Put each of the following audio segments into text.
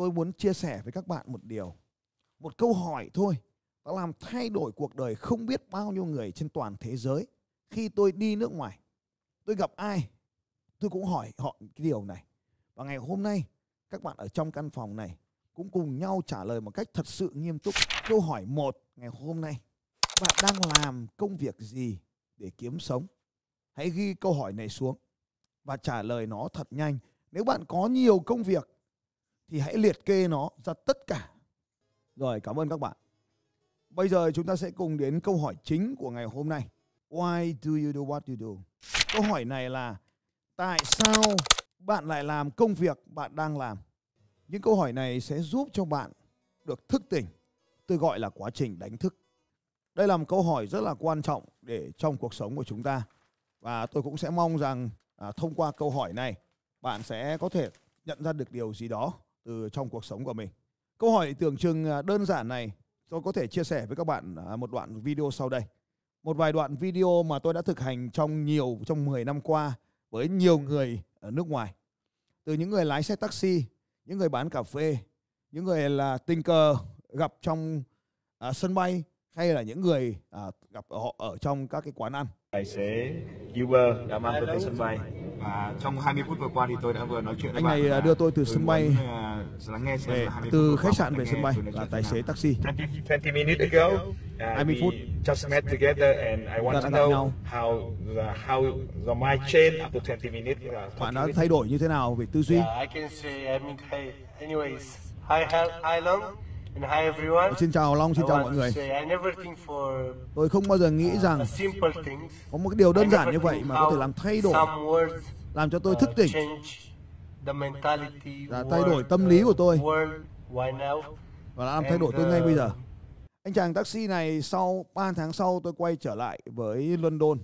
tôi muốn chia sẻ với các bạn một điều một câu hỏi thôi đã làm thay đổi cuộc đời không biết bao nhiêu người trên toàn thế giới khi tôi đi nước ngoài tôi gặp ai tôi cũng hỏi họ cái điều này và ngày hôm nay các bạn ở trong căn phòng này cũng cùng nhau trả lời một cách thật sự nghiêm túc câu hỏi một ngày hôm nay bạn đang làm công việc gì để kiếm sống hãy ghi câu hỏi này xuống và trả lời nó thật nhanh nếu bạn có nhiều công việc thì hãy liệt kê nó ra tất cả. Rồi cảm ơn các bạn. Bây giờ chúng ta sẽ cùng đến câu hỏi chính của ngày hôm nay. Why do you do what you do? Câu hỏi này là tại sao bạn lại làm công việc bạn đang làm? Những câu hỏi này sẽ giúp cho bạn được thức tỉnh. Tôi gọi là quá trình đánh thức. Đây là một câu hỏi rất là quan trọng để trong cuộc sống của chúng ta. Và tôi cũng sẽ mong rằng à, thông qua câu hỏi này bạn sẽ có thể nhận ra được điều gì đó từ trong cuộc sống của mình. Câu hỏi tưởng chừng à, đơn giản này tôi có thể chia sẻ với các bạn à, một đoạn video sau đây. Một vài đoạn video mà tôi đã thực hành trong nhiều trong 10 năm qua với nhiều người ở nước ngoài. Từ những người lái xe taxi, những người bán cà phê, những người là tình cờ gặp trong à, sân bay hay là những người à, gặp họ ở trong các cái quán ăn. Tài xế Uber đã mang tôi tới sân bay và trong 20 phút vừa qua thì tôi đã vừa nói chuyện với anh này bạn à, đưa tôi từ sân bay Dạ, về từ khách sạn về sân bay là tài xế taxi. 20 minutes ago, 20 uh, phút. Just met together and I want to know how the, how the my chain after 20 minutes. Bạn đã thay đổi như thế nào về tư duy? I can say I mean hey, anyways, hi hi Long. Xin chào Long, xin chào mọi người. Tôi không bao giờ nghĩ uh, rằng có một cái điều đơn giản như vậy mà có thể làm thay đổi, làm cho tôi uh, thức tỉnh là dạ, thay đổi tâm lý của tôi và làm thay đổi tôi ngay bây giờ anh chàng taxi này sau 3 tháng sau tôi quay trở lại với London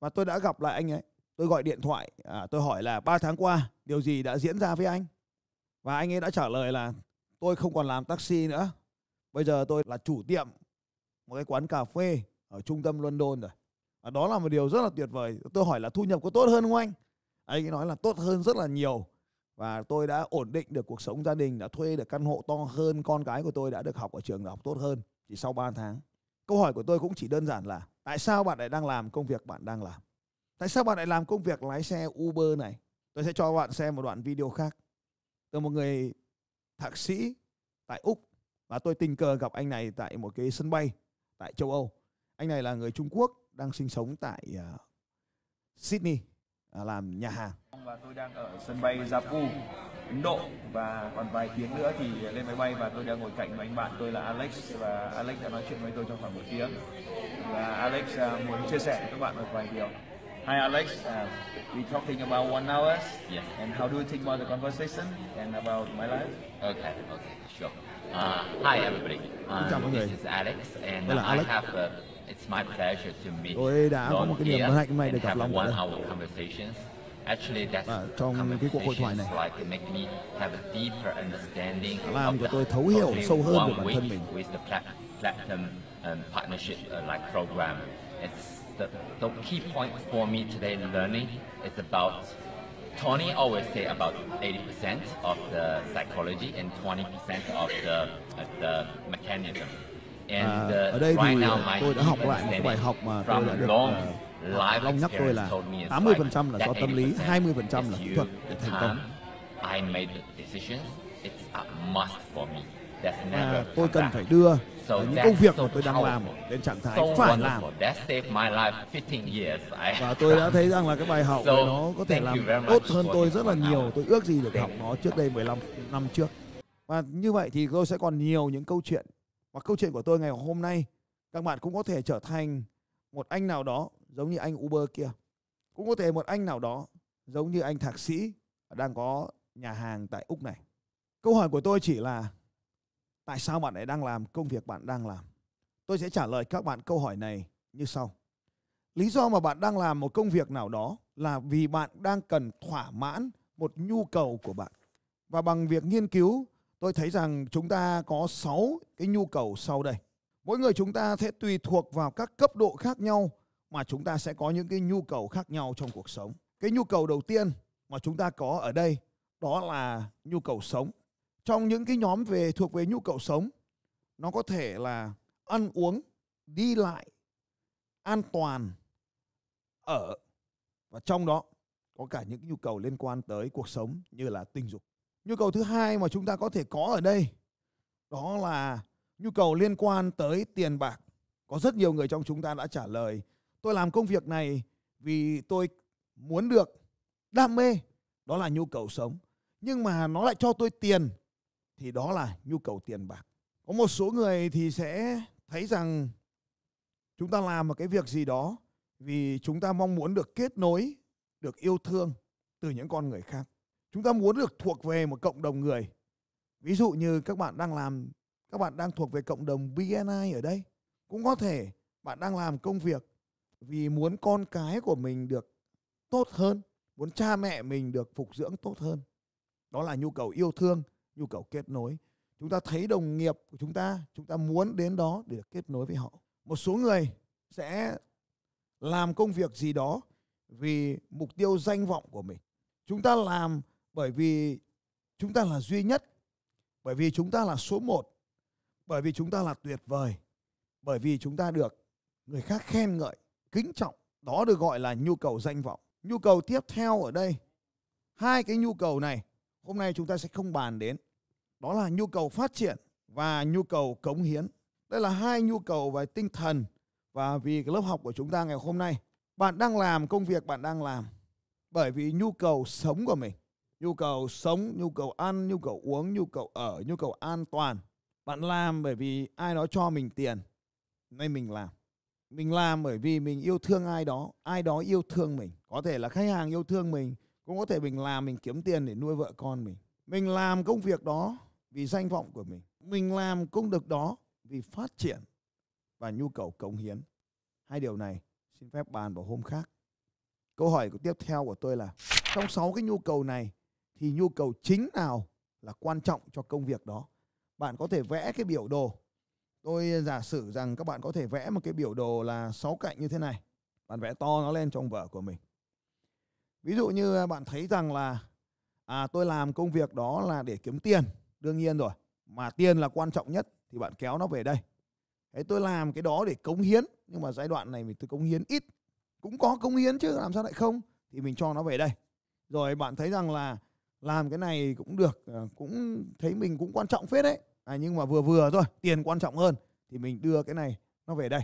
và tôi đã gặp lại anh ấy tôi gọi điện thoại à, tôi hỏi là 3 tháng qua điều gì đã diễn ra với anh và anh ấy đã trả lời là tôi không còn làm taxi nữa bây giờ tôi là chủ tiệm một cái quán cà phê ở trung tâm London rồi à, đó là một điều rất là tuyệt vời tôi hỏi là thu nhập có tốt hơn không anh anh ấy nói là tốt hơn rất là nhiều và tôi đã ổn định được cuộc sống gia đình đã thuê được căn hộ to hơn con cái của tôi đã được học ở trường đại học tốt hơn chỉ sau 3 tháng câu hỏi của tôi cũng chỉ đơn giản là tại sao bạn lại đang làm công việc bạn đang làm tại sao bạn lại làm công việc lái xe uber này tôi sẽ cho bạn xem một đoạn video khác từ một người thạc sĩ tại úc và tôi tình cờ gặp anh này tại một cái sân bay tại châu âu anh này là người trung quốc đang sinh sống tại à, sydney À, làm nhà hàng. Và tôi đang ở sân bay Jaipur, Ấn Độ và còn vài tiếng nữa thì lên máy bay và tôi đang ngồi cạnh anh bạn tôi là Alex và Alex đã nói chuyện với tôi trong khoảng một tiếng và Alex à, muốn chia sẻ với các bạn một vài điều. Hi Alex, uh, we talking about one hour. Yes, And how do you think about the conversation and about my life? Okay, okay, sure. Uh, hi everybody. Um, this is Alex and I have a It's my pleasure to meet Tôi đã có một cái niềm hạnh may được gặp Long Vũ. Và trong cái cuộc hội thoại này làm cho tôi thấu hiểu sâu hơn về bản thân mình. Platinum um, partnership uh, like program. It's the, the key point for me today in learning is about Tony always say about 80% of the psychology and 20% of the, uh, the mechanism. À, uh, ở đây thì uh, tôi đã học lại một bài học mà tôi đã được uh, Long nhắc tôi là 80% là do tâm lý, 20% là kỹ thuật để thành công. À, tôi cần phải đưa những công việc mà tôi đang làm đến trạng thái phải làm và tôi đã thấy rằng là cái bài học này nó có thể làm tốt hơn tôi rất là nhiều tôi ước gì được học nó trước đây 15 năm trước và như vậy thì tôi sẽ còn nhiều những câu chuyện và câu chuyện của tôi ngày hôm nay các bạn cũng có thể trở thành một anh nào đó giống như anh Uber kia. Cũng có thể một anh nào đó giống như anh thạc sĩ đang có nhà hàng tại Úc này. Câu hỏi của tôi chỉ là tại sao bạn lại đang làm công việc bạn đang làm? Tôi sẽ trả lời các bạn câu hỏi này như sau. Lý do mà bạn đang làm một công việc nào đó là vì bạn đang cần thỏa mãn một nhu cầu của bạn. Và bằng việc nghiên cứu tôi thấy rằng chúng ta có 6 cái nhu cầu sau đây. Mỗi người chúng ta sẽ tùy thuộc vào các cấp độ khác nhau mà chúng ta sẽ có những cái nhu cầu khác nhau trong cuộc sống. Cái nhu cầu đầu tiên mà chúng ta có ở đây đó là nhu cầu sống. Trong những cái nhóm về thuộc về nhu cầu sống nó có thể là ăn uống, đi lại, an toàn, ở và trong đó có cả những nhu cầu liên quan tới cuộc sống như là tình dục nhu cầu thứ hai mà chúng ta có thể có ở đây đó là nhu cầu liên quan tới tiền bạc có rất nhiều người trong chúng ta đã trả lời tôi làm công việc này vì tôi muốn được đam mê đó là nhu cầu sống nhưng mà nó lại cho tôi tiền thì đó là nhu cầu tiền bạc có một số người thì sẽ thấy rằng chúng ta làm một cái việc gì đó vì chúng ta mong muốn được kết nối được yêu thương từ những con người khác chúng ta muốn được thuộc về một cộng đồng người ví dụ như các bạn đang làm các bạn đang thuộc về cộng đồng BNI ở đây cũng có thể bạn đang làm công việc vì muốn con cái của mình được tốt hơn muốn cha mẹ mình được phục dưỡng tốt hơn đó là nhu cầu yêu thương nhu cầu kết nối chúng ta thấy đồng nghiệp của chúng ta chúng ta muốn đến đó để kết nối với họ một số người sẽ làm công việc gì đó vì mục tiêu danh vọng của mình chúng ta làm bởi vì chúng ta là duy nhất bởi vì chúng ta là số một bởi vì chúng ta là tuyệt vời bởi vì chúng ta được người khác khen ngợi kính trọng đó được gọi là nhu cầu danh vọng nhu cầu tiếp theo ở đây hai cái nhu cầu này hôm nay chúng ta sẽ không bàn đến đó là nhu cầu phát triển và nhu cầu cống hiến đây là hai nhu cầu về tinh thần và vì cái lớp học của chúng ta ngày hôm nay bạn đang làm công việc bạn đang làm bởi vì nhu cầu sống của mình nhu cầu sống nhu cầu ăn nhu cầu uống nhu cầu ở nhu cầu an toàn bạn làm bởi vì ai đó cho mình tiền nên mình làm mình làm bởi vì mình yêu thương ai đó ai đó yêu thương mình có thể là khách hàng yêu thương mình cũng có thể mình làm mình kiếm tiền để nuôi vợ con mình mình làm công việc đó vì danh vọng của mình mình làm công việc đó vì phát triển và nhu cầu cống hiến hai điều này xin phép bàn vào hôm khác câu hỏi của tiếp theo của tôi là trong sáu cái nhu cầu này thì nhu cầu chính nào là quan trọng cho công việc đó bạn có thể vẽ cái biểu đồ tôi giả sử rằng các bạn có thể vẽ một cái biểu đồ là sáu cạnh như thế này bạn vẽ to nó lên trong vở của mình ví dụ như bạn thấy rằng là à tôi làm công việc đó là để kiếm tiền đương nhiên rồi mà tiền là quan trọng nhất thì bạn kéo nó về đây Đấy, tôi làm cái đó để cống hiến nhưng mà giai đoạn này mình tôi cống hiến ít cũng có cống hiến chứ làm sao lại không thì mình cho nó về đây rồi bạn thấy rằng là làm cái này cũng được ờ, cũng thấy mình cũng quan trọng phết đấy à, nhưng mà vừa vừa thôi tiền quan trọng hơn thì mình đưa cái này nó về đây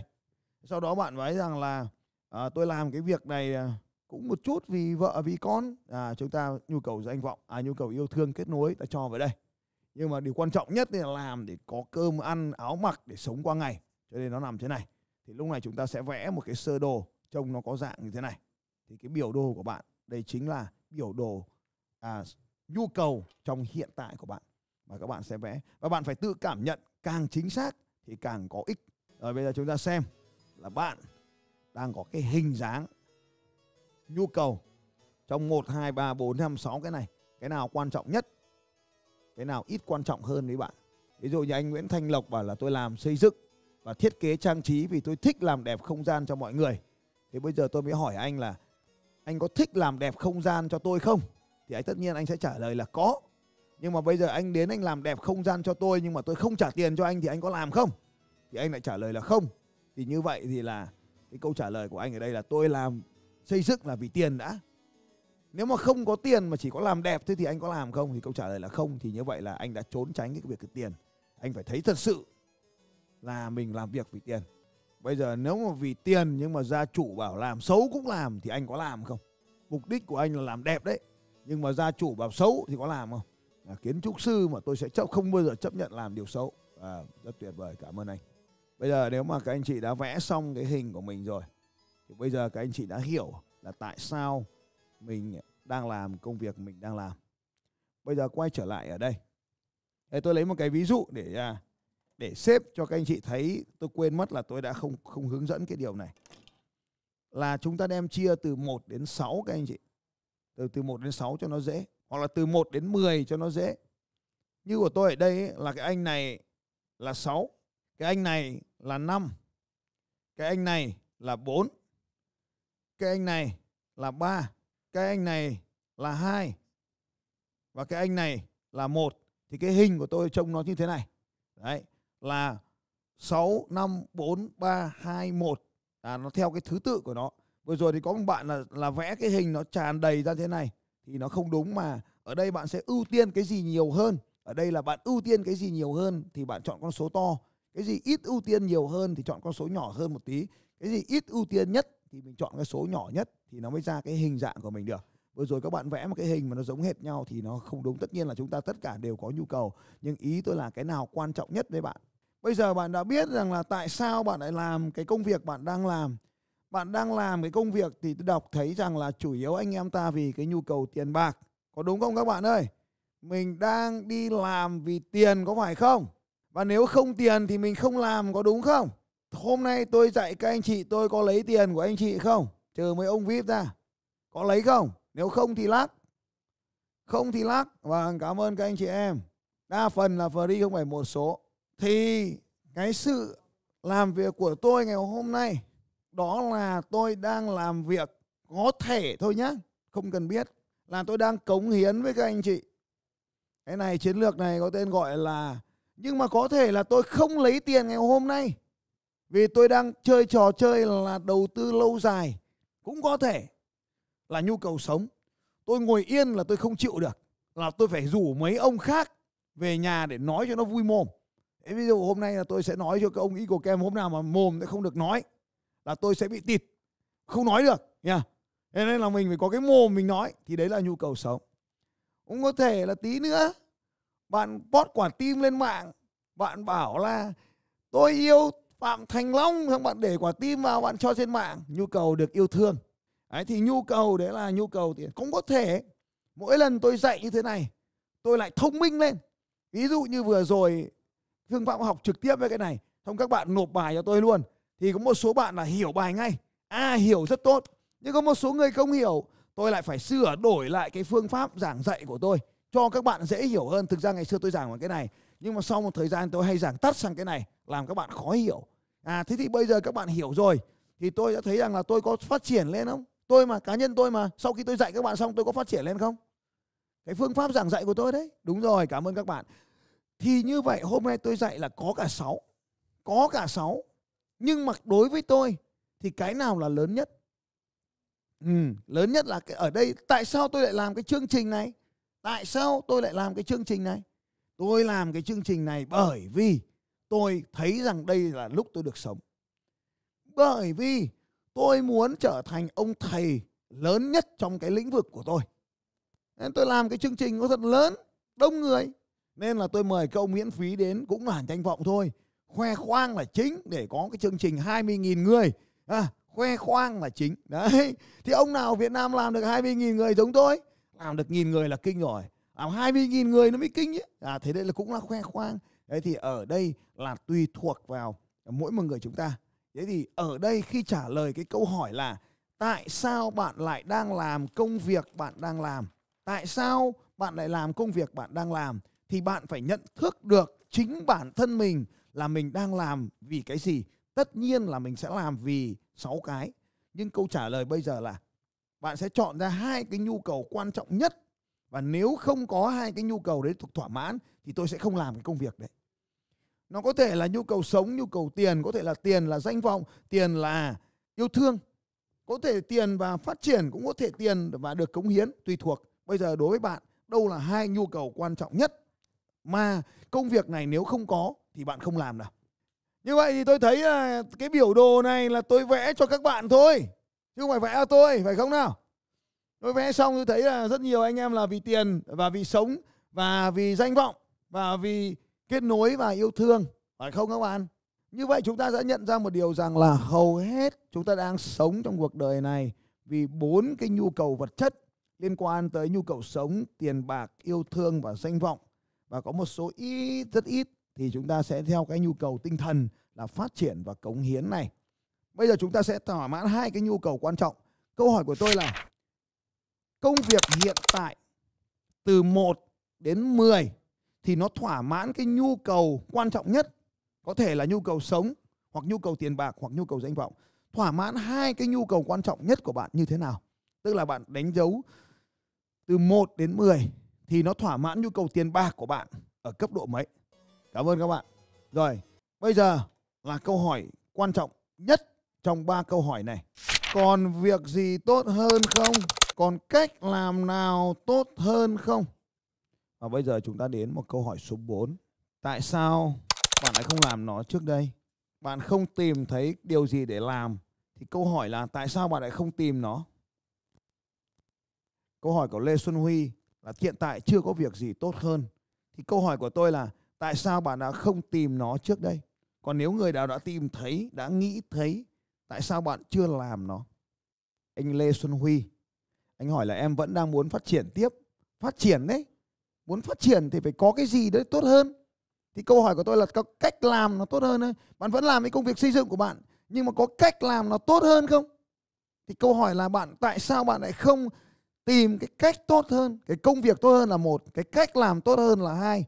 sau đó bạn nói rằng là à, tôi làm cái việc này ờ, cũng một chút vì vợ vì con à, chúng ta nhu cầu danh vọng à nhu cầu yêu thương kết nối ta cho về đây nhưng mà điều quan trọng nhất là làm để có cơm ăn áo mặc để sống qua ngày cho nên nó nằm thế này thì lúc này chúng ta sẽ vẽ một cái sơ đồ trông nó có dạng như thế này thì cái biểu đồ của bạn đây chính là biểu đồ à, nhu cầu trong hiện tại của bạn và các bạn sẽ vẽ và bạn phải tự cảm nhận càng chính xác thì càng có ích rồi bây giờ chúng ta xem là bạn đang có cái hình dáng nhu cầu trong 1 2 3 4 5 6 cái này cái nào quan trọng nhất cái nào ít quan trọng hơn với bạn ví dụ như anh Nguyễn Thanh Lộc bảo là tôi làm xây dựng và thiết kế trang trí vì tôi thích làm đẹp không gian cho mọi người thì bây giờ tôi mới hỏi anh là anh có thích làm đẹp không gian cho tôi không thì anh tất nhiên anh sẽ trả lời là có nhưng mà bây giờ anh đến anh làm đẹp không gian cho tôi nhưng mà tôi không trả tiền cho anh thì anh có làm không thì anh lại trả lời là không thì như vậy thì là cái câu trả lời của anh ở đây là tôi làm xây dựng là vì tiền đã nếu mà không có tiền mà chỉ có làm đẹp thế thì anh có làm không thì câu trả lời là không thì như vậy là anh đã trốn tránh cái việc cái tiền anh phải thấy thật sự là mình làm việc vì tiền bây giờ nếu mà vì tiền nhưng mà gia chủ bảo làm xấu cũng làm thì anh có làm không mục đích của anh là làm đẹp đấy nhưng mà gia chủ bảo xấu thì có làm không à, kiến trúc sư mà tôi sẽ chấp không bao giờ chấp nhận làm điều xấu à, rất tuyệt vời cảm ơn anh bây giờ nếu mà các anh chị đã vẽ xong cái hình của mình rồi thì bây giờ các anh chị đã hiểu là tại sao mình đang làm công việc mình đang làm bây giờ quay trở lại ở đây Thế tôi lấy một cái ví dụ để à, để xếp cho các anh chị thấy tôi quên mất là tôi đã không không hướng dẫn cái điều này là chúng ta đem chia từ 1 đến 6 các anh chị từ từ 1 đến 6 cho nó dễ hoặc là từ 1 đến 10 cho nó dễ như của tôi ở đây ấy, là cái anh này là 6 cái anh này là 5 cái anh này là 4 cái anh này là 3 cái anh này là 2 và cái anh này là 1 thì cái hình của tôi trông nó như thế này đấy là 6 5 4 3 2 1 là nó theo cái thứ tự của nó vừa rồi thì có một bạn là là vẽ cái hình nó tràn đầy ra thế này thì nó không đúng mà ở đây bạn sẽ ưu tiên cái gì nhiều hơn ở đây là bạn ưu tiên cái gì nhiều hơn thì bạn chọn con số to cái gì ít ưu tiên nhiều hơn thì chọn con số nhỏ hơn một tí cái gì ít ưu tiên nhất thì mình chọn cái số nhỏ nhất thì nó mới ra cái hình dạng của mình được vừa rồi các bạn vẽ một cái hình mà nó giống hệt nhau thì nó không đúng tất nhiên là chúng ta tất cả đều có nhu cầu nhưng ý tôi là cái nào quan trọng nhất với bạn bây giờ bạn đã biết rằng là tại sao bạn lại làm cái công việc bạn đang làm bạn đang làm cái công việc thì tôi đọc thấy rằng là chủ yếu anh em ta vì cái nhu cầu tiền bạc có đúng không các bạn ơi mình đang đi làm vì tiền có phải không và nếu không tiền thì mình không làm có đúng không hôm nay tôi dạy các anh chị tôi có lấy tiền của anh chị không trừ mấy ông vip ra có lấy không nếu không thì lắc không thì lắc và vâng, cảm ơn các anh chị em đa phần là free không phải một số thì cái sự làm việc của tôi ngày hôm nay đó là tôi đang làm việc có thể thôi nhé, không cần biết là tôi đang cống hiến với các anh chị cái này chiến lược này có tên gọi là nhưng mà có thể là tôi không lấy tiền ngày hôm nay vì tôi đang chơi trò chơi là đầu tư lâu dài cũng có thể là nhu cầu sống tôi ngồi yên là tôi không chịu được là tôi phải rủ mấy ông khác về nhà để nói cho nó vui mồm Ví dụ hôm nay là tôi sẽ nói cho các ông ý của kem hôm nào mà mồm sẽ không được nói là tôi sẽ bị tịt không nói được nha yeah. nên là mình phải có cái mồm mình nói thì đấy là nhu cầu sống cũng có thể là tí nữa bạn post quả tim lên mạng bạn bảo là tôi yêu phạm thành long xong bạn để quả tim vào bạn cho trên mạng nhu cầu được yêu thương đấy thì nhu cầu đấy là nhu cầu thì cũng có thể mỗi lần tôi dạy như thế này tôi lại thông minh lên ví dụ như vừa rồi phương pháp học trực tiếp với cái này xong các bạn nộp bài cho tôi luôn thì có một số bạn là hiểu bài ngay à hiểu rất tốt nhưng có một số người không hiểu tôi lại phải sửa đổi lại cái phương pháp giảng dạy của tôi cho các bạn dễ hiểu hơn thực ra ngày xưa tôi giảng bằng cái này nhưng mà sau một thời gian tôi hay giảng tắt sang cái này làm các bạn khó hiểu à thế thì bây giờ các bạn hiểu rồi thì tôi đã thấy rằng là tôi có phát triển lên không tôi mà cá nhân tôi mà sau khi tôi dạy các bạn xong tôi có phát triển lên không cái phương pháp giảng dạy của tôi đấy đúng rồi cảm ơn các bạn thì như vậy hôm nay tôi dạy là có cả 6 có cả 6 nhưng mà đối với tôi thì cái nào là lớn nhất ừ, lớn nhất là cái ở đây tại sao tôi lại làm cái chương trình này tại sao tôi lại làm cái chương trình này tôi làm cái chương trình này bởi vì tôi thấy rằng đây là lúc tôi được sống bởi vì tôi muốn trở thành ông thầy lớn nhất trong cái lĩnh vực của tôi nên tôi làm cái chương trình nó thật lớn đông người nên là tôi mời các ông miễn phí đến cũng là tranh vọng thôi khoe khoang là chính để có cái chương trình 20.000 người à, khoe khoang là chính đấy thì ông nào Việt Nam làm được 20.000 người giống tôi làm được nghìn người là kinh rồi làm 20.000 người nó mới kinh nhé à thế đây là cũng là khoe khoang đấy thì ở đây là tùy thuộc vào mỗi một người chúng ta thế thì ở đây khi trả lời cái câu hỏi là tại sao bạn lại đang làm công việc bạn đang làm tại sao bạn lại làm công việc bạn đang làm thì bạn phải nhận thức được chính bản thân mình là mình đang làm vì cái gì tất nhiên là mình sẽ làm vì sáu cái nhưng câu trả lời bây giờ là bạn sẽ chọn ra hai cái nhu cầu quan trọng nhất và nếu không có hai cái nhu cầu đấy thuộc thỏa mãn thì tôi sẽ không làm cái công việc đấy nó có thể là nhu cầu sống nhu cầu tiền có thể là tiền là danh vọng tiền là yêu thương có thể tiền và phát triển cũng có thể tiền và được cống hiến tùy thuộc bây giờ đối với bạn đâu là hai nhu cầu quan trọng nhất mà công việc này nếu không có thì bạn không làm nào như vậy thì tôi thấy là cái biểu đồ này là tôi vẽ cho các bạn thôi chứ không phải vẽ cho tôi phải không nào tôi vẽ xong tôi thấy là rất nhiều anh em là vì tiền và vì sống và vì danh vọng và vì kết nối và yêu thương phải không các bạn như vậy chúng ta sẽ nhận ra một điều rằng là hầu hết chúng ta đang sống trong cuộc đời này vì bốn cái nhu cầu vật chất liên quan tới nhu cầu sống, tiền bạc, yêu thương và danh vọng. Và có một số ít rất ít thì chúng ta sẽ theo cái nhu cầu tinh thần là phát triển và cống hiến này. Bây giờ chúng ta sẽ thỏa mãn hai cái nhu cầu quan trọng. Câu hỏi của tôi là công việc hiện tại từ 1 đến 10 thì nó thỏa mãn cái nhu cầu quan trọng nhất, có thể là nhu cầu sống hoặc nhu cầu tiền bạc hoặc nhu cầu danh vọng. Thỏa mãn hai cái nhu cầu quan trọng nhất của bạn như thế nào? Tức là bạn đánh dấu từ 1 đến 10 thì nó thỏa mãn nhu cầu tiền bạc của bạn ở cấp độ mấy? Cảm ơn các bạn. Rồi, bây giờ là câu hỏi quan trọng nhất trong ba câu hỏi này. Còn việc gì tốt hơn không? Còn cách làm nào tốt hơn không? Và bây giờ chúng ta đến một câu hỏi số 4. Tại sao bạn lại không làm nó trước đây? Bạn không tìm thấy điều gì để làm thì câu hỏi là tại sao bạn lại không tìm nó? Câu hỏi của Lê Xuân Huy là hiện tại chưa có việc gì tốt hơn. Thì câu hỏi của tôi là tại sao bạn đã không tìm nó trước đây còn nếu người nào đã tìm thấy đã nghĩ thấy tại sao bạn chưa làm nó anh lê xuân huy anh hỏi là em vẫn đang muốn phát triển tiếp phát triển đấy muốn phát triển thì phải có cái gì đấy tốt hơn thì câu hỏi của tôi là có cách làm nó tốt hơn đấy bạn vẫn làm cái công việc xây dựng của bạn nhưng mà có cách làm nó tốt hơn không thì câu hỏi là bạn tại sao bạn lại không tìm cái cách tốt hơn cái công việc tốt hơn là một cái cách làm tốt hơn là hai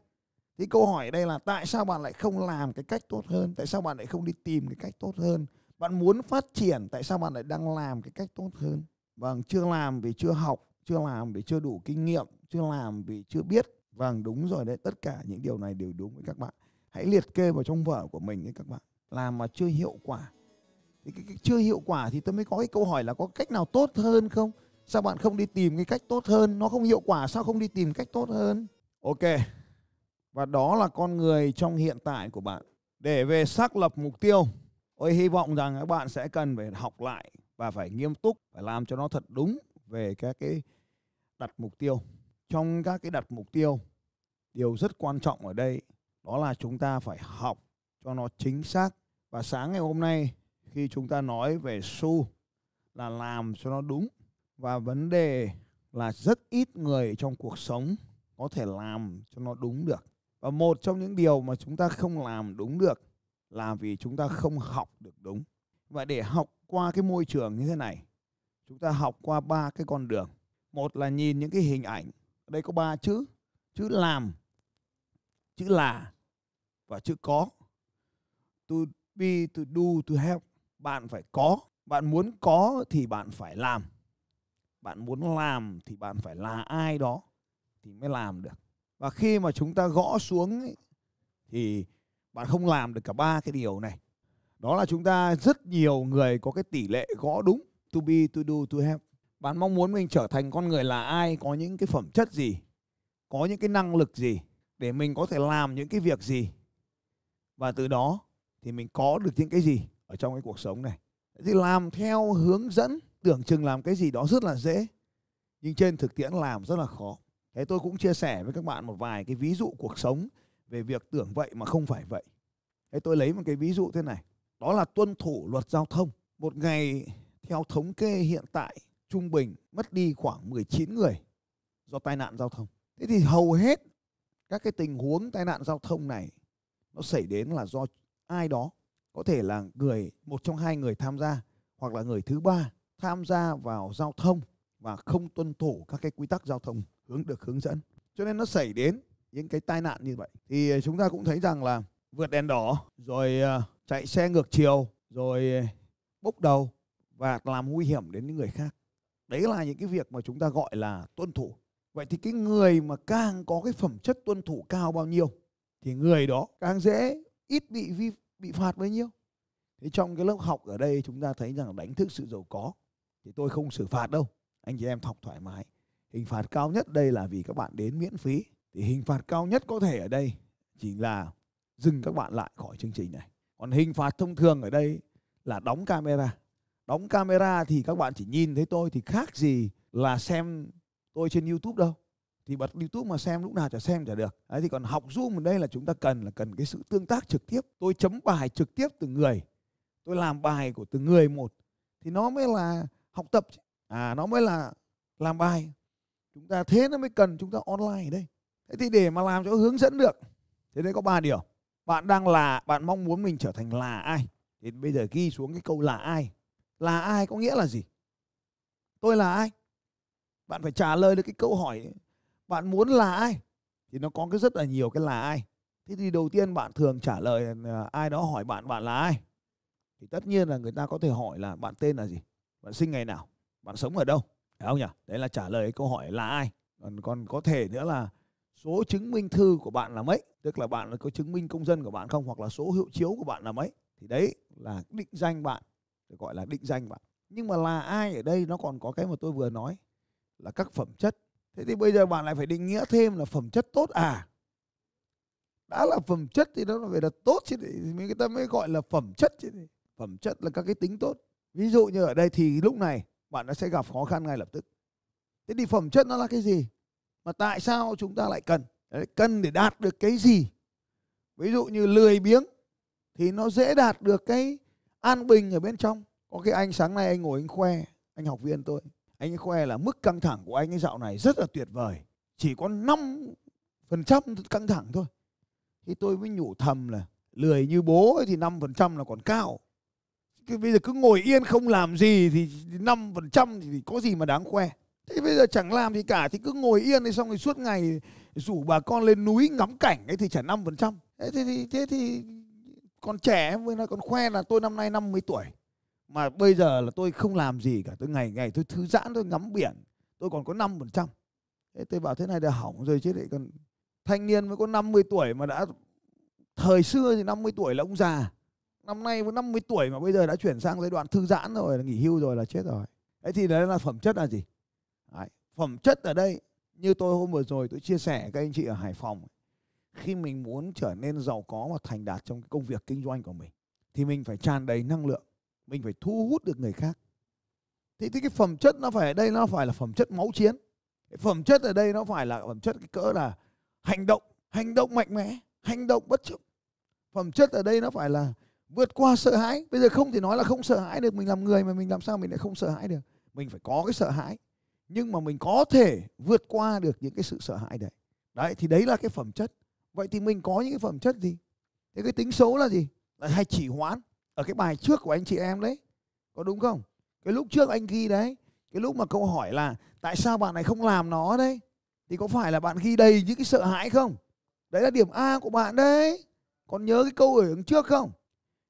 thì câu hỏi đây là tại sao bạn lại không làm cái cách tốt hơn tại sao bạn lại không đi tìm cái cách tốt hơn bạn muốn phát triển tại sao bạn lại đang làm cái cách tốt hơn vâng chưa làm vì chưa học chưa làm vì chưa đủ kinh nghiệm chưa làm vì chưa biết vâng đúng rồi đấy tất cả những điều này đều đúng với các bạn hãy liệt kê vào trong vở của mình đấy các bạn làm mà chưa hiệu quả thì cái, cái chưa hiệu quả thì tôi mới có cái câu hỏi là có cách nào tốt hơn không sao bạn không đi tìm cái cách tốt hơn nó không hiệu quả sao không đi tìm cách tốt hơn ok và đó là con người trong hiện tại của bạn để về xác lập mục tiêu tôi hy vọng rằng các bạn sẽ cần phải học lại và phải nghiêm túc phải làm cho nó thật đúng về các cái đặt mục tiêu trong các cái đặt mục tiêu điều rất quan trọng ở đây đó là chúng ta phải học cho nó chính xác và sáng ngày hôm nay khi chúng ta nói về su là làm cho nó đúng và vấn đề là rất ít người trong cuộc sống có thể làm cho nó đúng được và một trong những điều mà chúng ta không làm đúng được là vì chúng ta không học được đúng và để học qua cái môi trường như thế này chúng ta học qua ba cái con đường một là nhìn những cái hình ảnh ở đây có ba chữ chữ làm chữ là và chữ có to be to do to have bạn phải có bạn muốn có thì bạn phải làm bạn muốn làm thì bạn phải là ai đó thì mới làm được và khi mà chúng ta gõ xuống thì bạn không làm được cả ba cái điều này đó là chúng ta rất nhiều người có cái tỷ lệ gõ đúng to be to do to have bạn mong muốn mình trở thành con người là ai có những cái phẩm chất gì có những cái năng lực gì để mình có thể làm những cái việc gì và từ đó thì mình có được những cái gì ở trong cái cuộc sống này thì làm theo hướng dẫn tưởng chừng làm cái gì đó rất là dễ nhưng trên thực tiễn làm rất là khó thế tôi cũng chia sẻ với các bạn một vài cái ví dụ cuộc sống về việc tưởng vậy mà không phải vậy thế tôi lấy một cái ví dụ thế này đó là tuân thủ luật giao thông một ngày theo thống kê hiện tại trung bình mất đi khoảng 19 người do tai nạn giao thông thế thì hầu hết các cái tình huống tai nạn giao thông này nó xảy đến là do ai đó có thể là người một trong hai người tham gia hoặc là người thứ ba tham gia vào giao thông và không tuân thủ các cái quy tắc giao thông hướng được hướng dẫn cho nên nó xảy đến những cái tai nạn như vậy thì ờ, chúng ta cũng thấy rằng là vượt đèn đỏ rồi ờ, chạy xe ngược chiều rồi ờ, bốc đầu và làm nguy hiểm đến những người khác đấy là những cái việc mà chúng ta gọi là tuân thủ vậy thì cái người mà càng có cái phẩm chất tuân thủ cao bao nhiêu thì người đó càng dễ ít bị vi, bị phạt bấy nhiêu thế trong cái lớp học ở đây chúng ta thấy rằng đánh thức sự giàu có thì tôi không xử phạt đâu anh chị em học thoải mái hình phạt cao nhất đây là vì các bạn đến miễn phí thì hình phạt cao nhất có thể ở đây chỉ là dừng các bạn lại khỏi chương trình này còn hình phạt thông thường ở đây là đóng camera đóng camera thì các bạn chỉ nhìn thấy tôi thì khác gì là xem tôi trên youtube đâu thì bật YouTube mà xem lúc nào chả xem chả được. Đấy, thì còn học Zoom ở đây là chúng ta cần là cần cái sự tương tác trực tiếp. Tôi chấm bài trực tiếp từ người. Tôi làm bài của từ người một thì nó mới là học tập à nó mới là làm bài chúng ta thế nó mới cần chúng ta online ở đây thế thì để mà làm cho hướng dẫn được thế đấy có ba điều bạn đang là bạn mong muốn mình trở thành là ai thì bây giờ ghi xuống cái câu là ai là ai có nghĩa là gì tôi là ai bạn phải trả lời được cái câu hỏi ấy. bạn muốn là ai thì nó có cái rất là nhiều cái là ai thế thì đầu tiên bạn thường trả lời à, ai đó hỏi bạn bạn là ai thì tất nhiên là người ta có thể hỏi là bạn tên là gì bạn sinh ngày nào bạn sống ở đâu phải không nhỉ? Đấy là trả lời câu hỏi là ai. Còn, còn có thể nữa là số chứng minh thư của bạn là mấy, tức là bạn có chứng minh công dân của bạn không hoặc là số hiệu chiếu của bạn là mấy. Thì đấy là định danh bạn, được gọi là định danh bạn. Nhưng mà là ai ở đây nó còn có cái mà tôi vừa nói là các phẩm chất. Thế thì bây giờ bạn lại phải định nghĩa thêm là phẩm chất tốt à? Đã là phẩm chất thì nó phải là tốt chứ thì người ta mới gọi là phẩm chất chứ. Phẩm chất là các cái tính tốt. Ví dụ như ở đây thì lúc này bạn nó sẽ gặp khó khăn ngay lập tức thế thì phẩm chất nó là cái gì mà tại sao chúng ta lại cần Đấy, cần để đạt được cái gì ví dụ như lười biếng thì nó dễ đạt được cái an bình ở bên trong có cái anh sáng nay anh ngồi anh khoe anh học viên tôi anh ấy khoe là mức căng thẳng của anh ấy dạo này rất là tuyệt vời chỉ có 5 phần trăm căng thẳng thôi thì tôi mới nhủ thầm là lười như bố thì 5 phần trăm là còn cao cái bây giờ cứ ngồi yên không làm gì thì năm phần trăm thì có gì mà đáng khoe thế bây giờ chẳng làm gì cả thì cứ ngồi yên đi xong rồi suốt ngày rủ bà con lên núi ngắm cảnh ấy thì trả năm phần trăm thế thì thế thì còn trẻ với nó còn khoe là tôi năm nay 50 tuổi mà bây giờ là tôi không làm gì cả tôi ngày ngày tôi thư giãn tôi ngắm biển tôi còn có năm phần trăm thế tôi bảo thế này là hỏng rồi chứ lại còn thanh niên mới có 50 tuổi mà đã thời xưa thì 50 tuổi là ông già năm nay mới 50 tuổi mà bây giờ đã chuyển sang giai đoạn thư giãn rồi nghỉ hưu rồi là chết rồi đấy thì đấy là phẩm chất là gì đấy. phẩm chất ở đây như tôi hôm vừa rồi tôi chia sẻ các anh chị ở Hải Phòng khi mình muốn trở nên giàu có và thành đạt trong công việc kinh doanh của mình thì mình phải tràn đầy năng lượng mình phải thu hút được người khác thì, thì cái phẩm chất nó phải ở đây nó phải là phẩm chất máu chiến phẩm chất ở đây nó phải là phẩm chất cái cỡ là hành động hành động mạnh mẽ hành động bất chấp phẩm chất ở đây nó phải là vượt qua sợ hãi bây giờ không thể nói là không sợ hãi được mình làm người mà mình làm sao mình lại không sợ hãi được mình phải có cái sợ hãi nhưng mà mình có thể vượt qua được những cái sự sợ hãi đấy đấy thì đấy là cái phẩm chất vậy thì mình có những cái phẩm chất gì thế cái tính xấu là gì là hay chỉ hoãn ở cái bài trước của anh chị em đấy có đúng không cái lúc trước anh ghi đấy cái lúc mà câu hỏi là tại sao bạn này không làm nó đấy thì có phải là bạn ghi đầy những cái sợ hãi không đấy là điểm a của bạn đấy còn nhớ cái câu ở trước không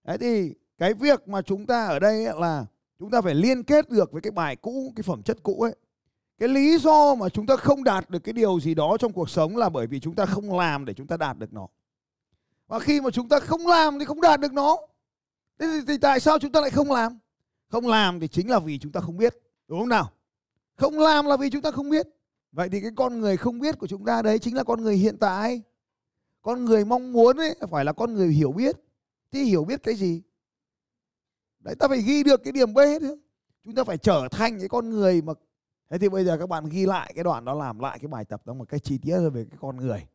Đấy thì cái việc mà chúng ta ở đây là chúng ta phải liên kết được với cái bài cũ, cái phẩm chất cũ ấy. Cái lý do mà chúng ta không đạt được cái điều gì đó trong cuộc sống là bởi vì chúng ta không làm để chúng ta đạt được nó. Và khi mà chúng ta không làm thì không đạt được nó. Thế thì, thì tại sao chúng ta lại không làm? Không làm thì chính là vì chúng ta không biết. Đúng không nào? Không làm là vì chúng ta không biết. Vậy thì cái con người không biết của chúng ta đấy chính là con người hiện tại. Con người mong muốn ấy phải là con người hiểu biết thì hiểu biết cái gì đấy ta phải ghi được cái điểm b hết chúng ta phải trở thành cái con người mà thế thì bây giờ các bạn ghi lại cái đoạn đó làm lại cái bài tập đó một cách chi tiết hơn về cái con người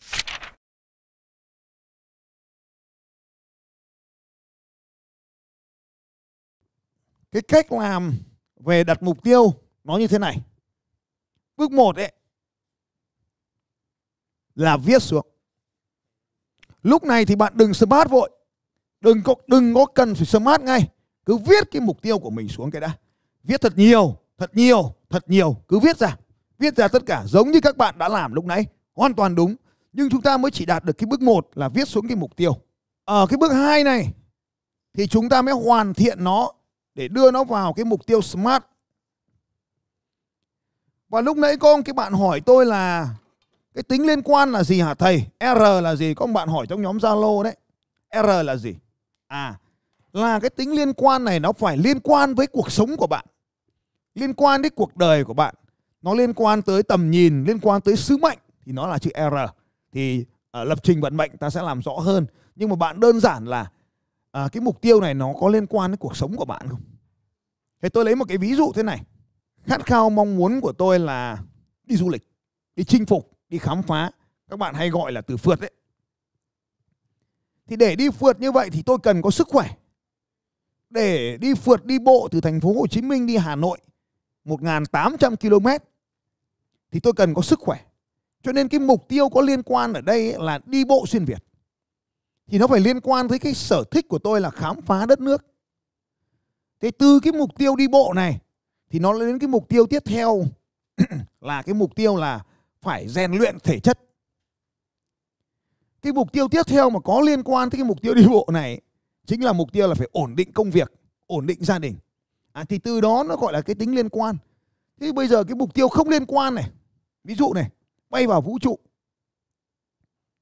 cái cách làm về đặt mục tiêu nó như thế này bước một ấy là viết xuống lúc này thì bạn đừng smart vội đừng có đừng có cần phải smart ngay cứ viết cái mục tiêu của mình xuống cái đã viết thật nhiều thật nhiều thật nhiều cứ viết ra viết ra tất cả giống như các bạn đã làm lúc nãy hoàn toàn đúng nhưng chúng ta mới chỉ đạt được cái bước 1 là viết xuống cái mục tiêu ở ờ, cái bước 2 này thì chúng ta mới hoàn thiện nó để đưa nó vào cái mục tiêu smart và lúc nãy có ông cái bạn hỏi tôi là cái tính liên quan là gì hả thầy r là gì có ông bạn hỏi trong nhóm zalo đấy r là gì à là cái tính liên quan này nó phải liên quan với cuộc sống của bạn liên quan đến cuộc đời của bạn nó liên quan tới tầm nhìn liên quan tới sứ mệnh thì nó là chữ r thì ở ờ, lập trình vận mệnh ta sẽ làm rõ hơn nhưng mà bạn đơn giản là à, cái mục tiêu này nó có liên quan đến cuộc sống của bạn không thế tôi lấy một cái ví dụ thế này khát khao mong muốn của tôi là đi du lịch đi chinh phục đi khám phá các bạn hay gọi là từ phượt đấy thì để đi phượt như vậy thì tôi cần có sức khỏe để đi phượt đi bộ từ thành phố Hồ Chí Minh đi Hà Nội 1.800 km thì tôi cần có sức khỏe cho nên cái mục tiêu có liên quan ở đây là đi bộ xuyên Việt thì nó phải liên quan với cái sở thích của tôi là khám phá đất nước thế từ cái mục tiêu đi bộ này thì nó đến cái mục tiêu tiếp theo là cái mục tiêu là phải rèn luyện thể chất cái mục tiêu tiếp theo mà có liên quan tới cái mục tiêu đi bộ này chính là mục tiêu là phải ổn định công việc ổn định gia đình à, thì từ đó nó gọi là cái tính liên quan thế bây giờ cái mục tiêu không liên quan này ví dụ này bay vào vũ trụ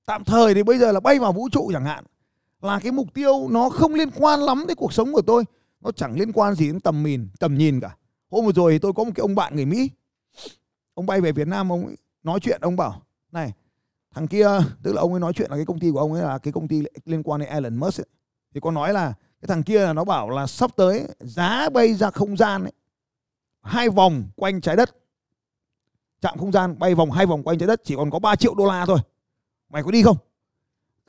tạm thời thì bây giờ là bay vào vũ trụ chẳng hạn là cái mục tiêu nó không liên quan lắm đến cuộc sống của tôi nó chẳng liên quan gì đến tầm nhìn tầm nhìn cả hôm vừa rồi tôi có một cái ông bạn người mỹ ông bay về việt nam ông ấy, nói chuyện ông bảo này thằng kia tức là ông ấy nói chuyện là cái công ty của ông ấy là cái công ty liên quan đến Elon Musk ấy. thì có nói là cái thằng kia là nó bảo là sắp tới giá bay ra không gian ấy, hai vòng quanh trái đất chạm không gian bay vòng hai vòng quanh trái đất chỉ còn có 3 triệu đô la thôi mày có đi không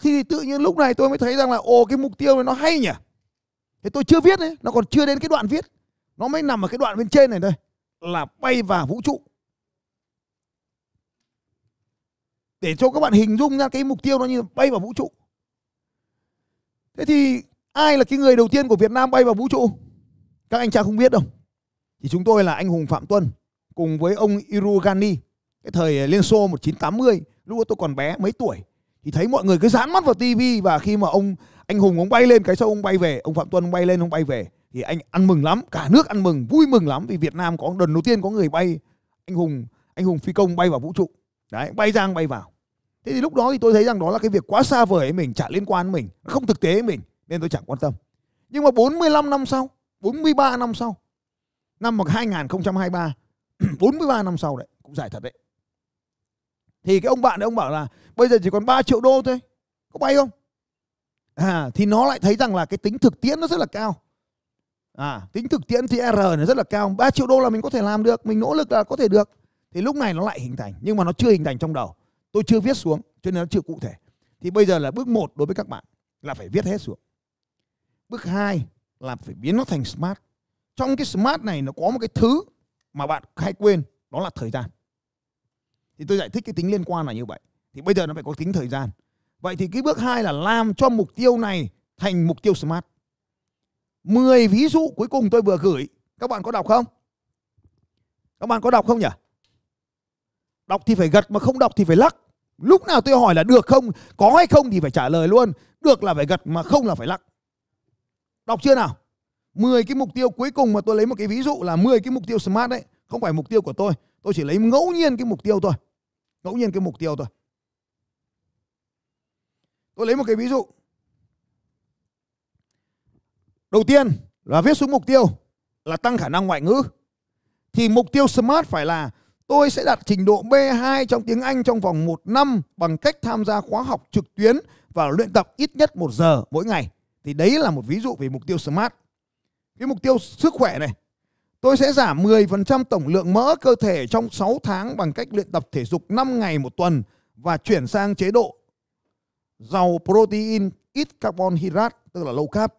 thì tự nhiên lúc này tôi mới thấy rằng là ồ cái mục tiêu này nó hay nhỉ thế tôi chưa viết đấy nó còn chưa đến cái đoạn viết nó mới nằm ở cái đoạn bên trên này thôi là bay vào vũ trụ để cho các bạn hình dung ra cái mục tiêu nó như bay vào vũ trụ thế thì ai là cái người đầu tiên của Việt Nam bay vào vũ trụ các anh cha không biết đâu thì chúng tôi là anh hùng Phạm Tuân cùng với ông Irugani cái thời Liên Xô 1980 lúc đó tôi còn bé mấy tuổi thì thấy mọi người cứ dán mắt vào tivi và khi mà ông anh hùng ông bay lên cái sau ông bay về ông Phạm Tuân ông bay lên ông bay về thì anh ăn mừng lắm cả nước ăn mừng vui mừng lắm vì Việt Nam có lần đầu tiên có người bay anh hùng anh hùng phi công bay vào vũ trụ đấy bay ra bay vào thế thì lúc đó thì tôi thấy rằng đó là cái việc quá xa vời với mình chả liên quan với mình không thực tế với mình nên tôi chẳng quan tâm nhưng mà 45 năm sau 43 năm sau năm 2023 43 năm sau đấy cũng giải thật đấy thì cái ông bạn đấy ông bảo là bây giờ chỉ còn 3 triệu đô thôi có bay không à thì nó lại thấy rằng là cái tính thực tiễn nó rất là cao à tính thực tiễn thì r nó rất là cao 3 triệu đô là mình có thể làm được mình nỗ lực là có thể được thì lúc này nó lại hình thành nhưng mà nó chưa hình thành trong đầu tôi chưa viết xuống cho nên nó chưa cụ thể thì bây giờ là bước 1 đối với các bạn là phải viết hết xuống bước 2 là phải biến nó thành smart trong cái smart này nó có một cái thứ mà bạn hay quên đó là thời gian thì tôi giải thích cái tính liên quan là như vậy thì bây giờ nó phải có tính thời gian vậy thì cái bước 2 là làm cho mục tiêu này thành mục tiêu smart 10 ví dụ cuối cùng tôi vừa gửi các bạn có đọc không các bạn có đọc không nhỉ đọc thì phải gật mà không đọc thì phải lắc lúc nào tôi hỏi là được không có hay không thì phải trả lời luôn được là phải gật mà không là phải lắc đọc chưa nào 10 cái mục tiêu cuối cùng mà tôi lấy một cái ví dụ là 10 cái mục tiêu smart đấy không phải mục tiêu của tôi tôi chỉ lấy ngẫu nhiên cái mục tiêu thôi ngẫu nhiên cái mục tiêu thôi tôi lấy một cái ví dụ đầu tiên là viết xuống mục tiêu là tăng khả năng ngoại ngữ thì mục tiêu smart phải là Tôi sẽ đạt trình độ B2 trong tiếng Anh trong vòng 1 năm bằng cách tham gia khóa học trực tuyến và luyện tập ít nhất 1 giờ mỗi ngày. Thì đấy là một ví dụ về mục tiêu SMART. Cái mục tiêu sức khỏe này. Tôi sẽ giảm 10% tổng lượng mỡ cơ thể trong 6 tháng bằng cách luyện tập thể dục 5 ngày một tuần và chuyển sang chế độ giàu protein, ít carbon hydrate, tức là low carb.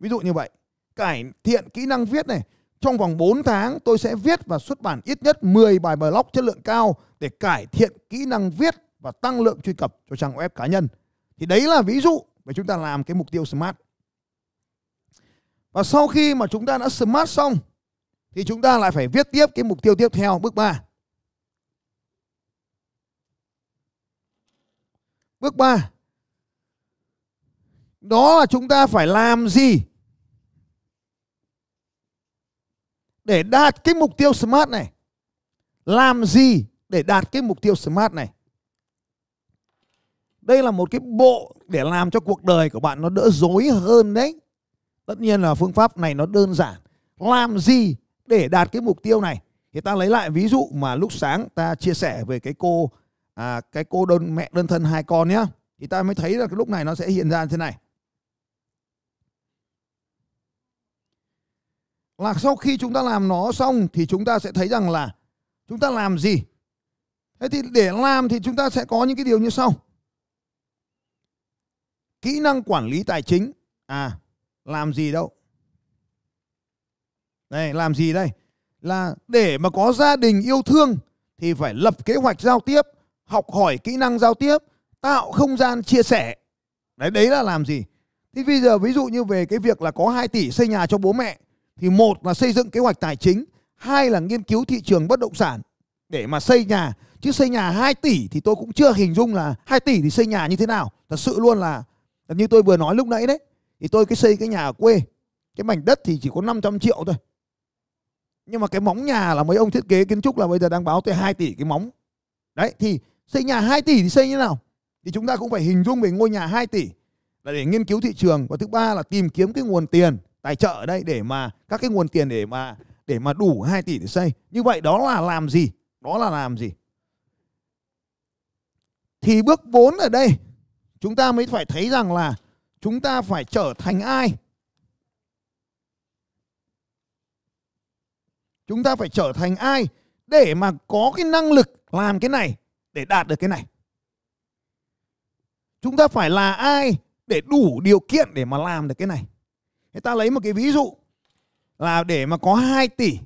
Ví dụ như vậy. Cải thiện kỹ năng viết này, trong vòng 4 tháng tôi sẽ viết và xuất bản ít nhất 10 bài blog chất lượng cao để cải thiện kỹ năng viết và tăng lượng truy cập cho trang web cá nhân. Thì đấy là ví dụ về chúng ta làm cái mục tiêu smart. Và sau khi mà chúng ta đã smart xong thì chúng ta lại phải viết tiếp cái mục tiêu tiếp theo bước 3. Bước 3. Đó là chúng ta phải làm gì để đạt cái mục tiêu smart này làm gì để đạt cái mục tiêu smart này đây là một cái bộ để làm cho cuộc đời của bạn nó đỡ dối hơn đấy tất nhiên là phương pháp này nó đơn giản làm gì để đạt cái mục tiêu này thì ta lấy lại ví dụ mà lúc sáng ta chia sẻ về cái cô à, cái cô đơn mẹ đơn thân hai con nhá thì ta mới thấy là cái lúc này nó sẽ hiện ra như thế này là sau khi chúng ta làm nó xong thì chúng ta sẽ thấy rằng là chúng ta làm gì thế thì để làm thì chúng ta sẽ có những cái điều như sau kỹ năng quản lý tài chính à làm gì đâu đây làm gì đây là để mà có gia đình yêu thương thì phải lập kế hoạch giao tiếp học hỏi kỹ năng giao tiếp tạo không gian chia sẻ đấy đấy là làm gì thì bây giờ ví dụ như về cái việc là có 2 tỷ xây nhà cho bố mẹ thì một là xây dựng kế hoạch tài chính, hai là nghiên cứu thị trường bất động sản để mà xây nhà. Chứ xây nhà 2 tỷ thì tôi cũng chưa hình dung là 2 tỷ thì xây nhà như thế nào. Thật sự luôn là như tôi vừa nói lúc nãy đấy thì tôi cái xây cái nhà ở quê cái mảnh đất thì chỉ có 500 triệu thôi. Nhưng mà cái móng nhà là mấy ông thiết kế kiến trúc là bây giờ đang báo tới 2 tỷ cái móng. Đấy thì xây nhà 2 tỷ thì xây như nào? Thì chúng ta cũng phải hình dung về ngôi nhà 2 tỷ là để nghiên cứu thị trường và thứ ba là tìm kiếm cái nguồn tiền tài trợ ở đây để mà các cái nguồn tiền để mà để mà đủ 2 tỷ để xây như vậy đó là làm gì đó là làm gì thì bước 4 ở đây chúng ta mới phải thấy rằng là chúng ta phải trở thành ai chúng ta phải trở thành ai để mà có cái năng lực làm cái này để đạt được cái này chúng ta phải là ai để đủ điều kiện để mà làm được cái này Thế ta lấy một cái ví dụ là để mà có 2 tỷ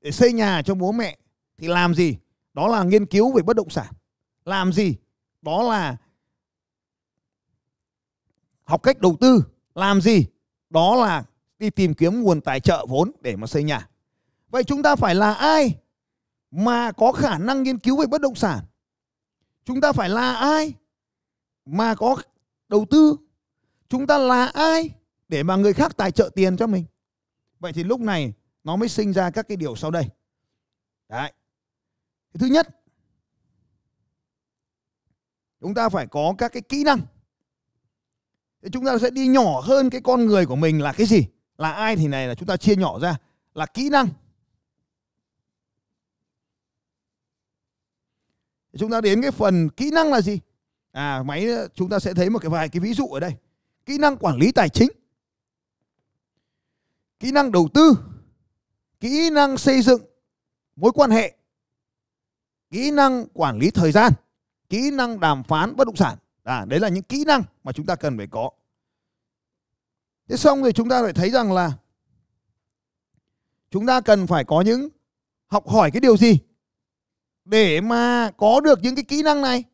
để xây nhà cho bố mẹ thì làm gì? Đó là nghiên cứu về bất động sản. Làm gì? Đó là học cách đầu tư. Làm gì? Đó là đi tìm kiếm nguồn tài trợ vốn để mà xây nhà. Vậy chúng ta phải là ai mà có khả năng nghiên cứu về bất động sản? Chúng ta phải là ai mà có đầu tư? Chúng ta là ai để mà người khác tài trợ tiền cho mình vậy thì lúc này nó mới sinh ra các cái điều sau đây đấy thứ nhất chúng ta phải có các cái kỹ năng thì chúng ta sẽ đi nhỏ hơn cái con người của mình là cái gì là ai thì này là chúng ta chia nhỏ ra là kỹ năng chúng ta đến cái phần kỹ năng là gì à máy chúng ta sẽ thấy một cái vài cái ví dụ ở đây kỹ năng quản lý tài chính kỹ năng đầu tư kỹ năng xây dựng mối quan hệ kỹ năng quản lý thời gian kỹ năng đàm phán bất động sản à đấy là những kỹ năng mà chúng ta cần phải có thế xong rồi chúng ta lại thấy rằng là chúng ta cần phải có những học hỏi cái điều gì để mà có được những cái kỹ năng này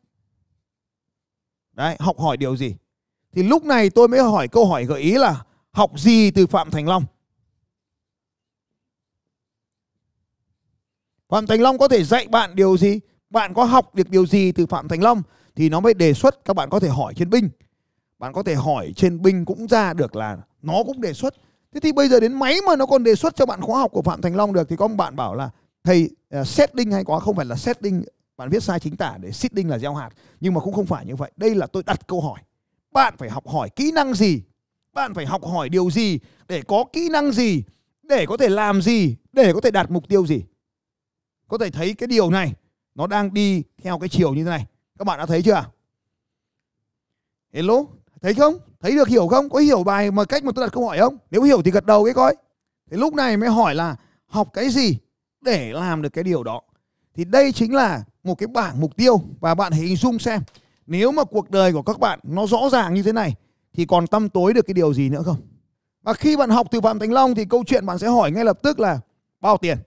đấy học hỏi điều gì thì lúc này tôi mới hỏi câu hỏi gợi ý là học gì từ phạm thành long Phạm Thành Long có thể dạy bạn điều gì? Bạn có học được điều gì từ Phạm Thành Long? Thì nó mới đề xuất các bạn có thể hỏi trên binh. Bạn có thể hỏi trên binh cũng ra được là nó cũng đề xuất. Thế thì bây giờ đến máy mà nó còn đề xuất cho bạn khóa học của Phạm Thành Long được thì có một bạn bảo là thầy uh, setting hay quá không phải là setting bạn viết sai chính tả để setting là gieo hạt nhưng mà cũng không phải như vậy đây là tôi đặt câu hỏi bạn phải học hỏi kỹ năng gì bạn phải học hỏi điều gì để có kỹ năng gì để có thể làm gì để có thể đạt mục tiêu gì có thể thấy cái điều này nó đang đi theo cái chiều như thế này các bạn đã thấy chưa hello thấy không thấy được hiểu không có hiểu bài mà cách mà tôi đặt câu hỏi không nếu hiểu thì gật đầu cái coi thì lúc này mới hỏi là học cái gì để làm được cái điều đó thì đây chính là một cái bảng mục tiêu và bạn hãy hình dung xem nếu mà cuộc đời của các bạn nó rõ ràng như thế này thì còn tâm tối được cái điều gì nữa không và khi bạn học từ phạm thành long thì câu chuyện bạn sẽ hỏi ngay lập tức là bao tiền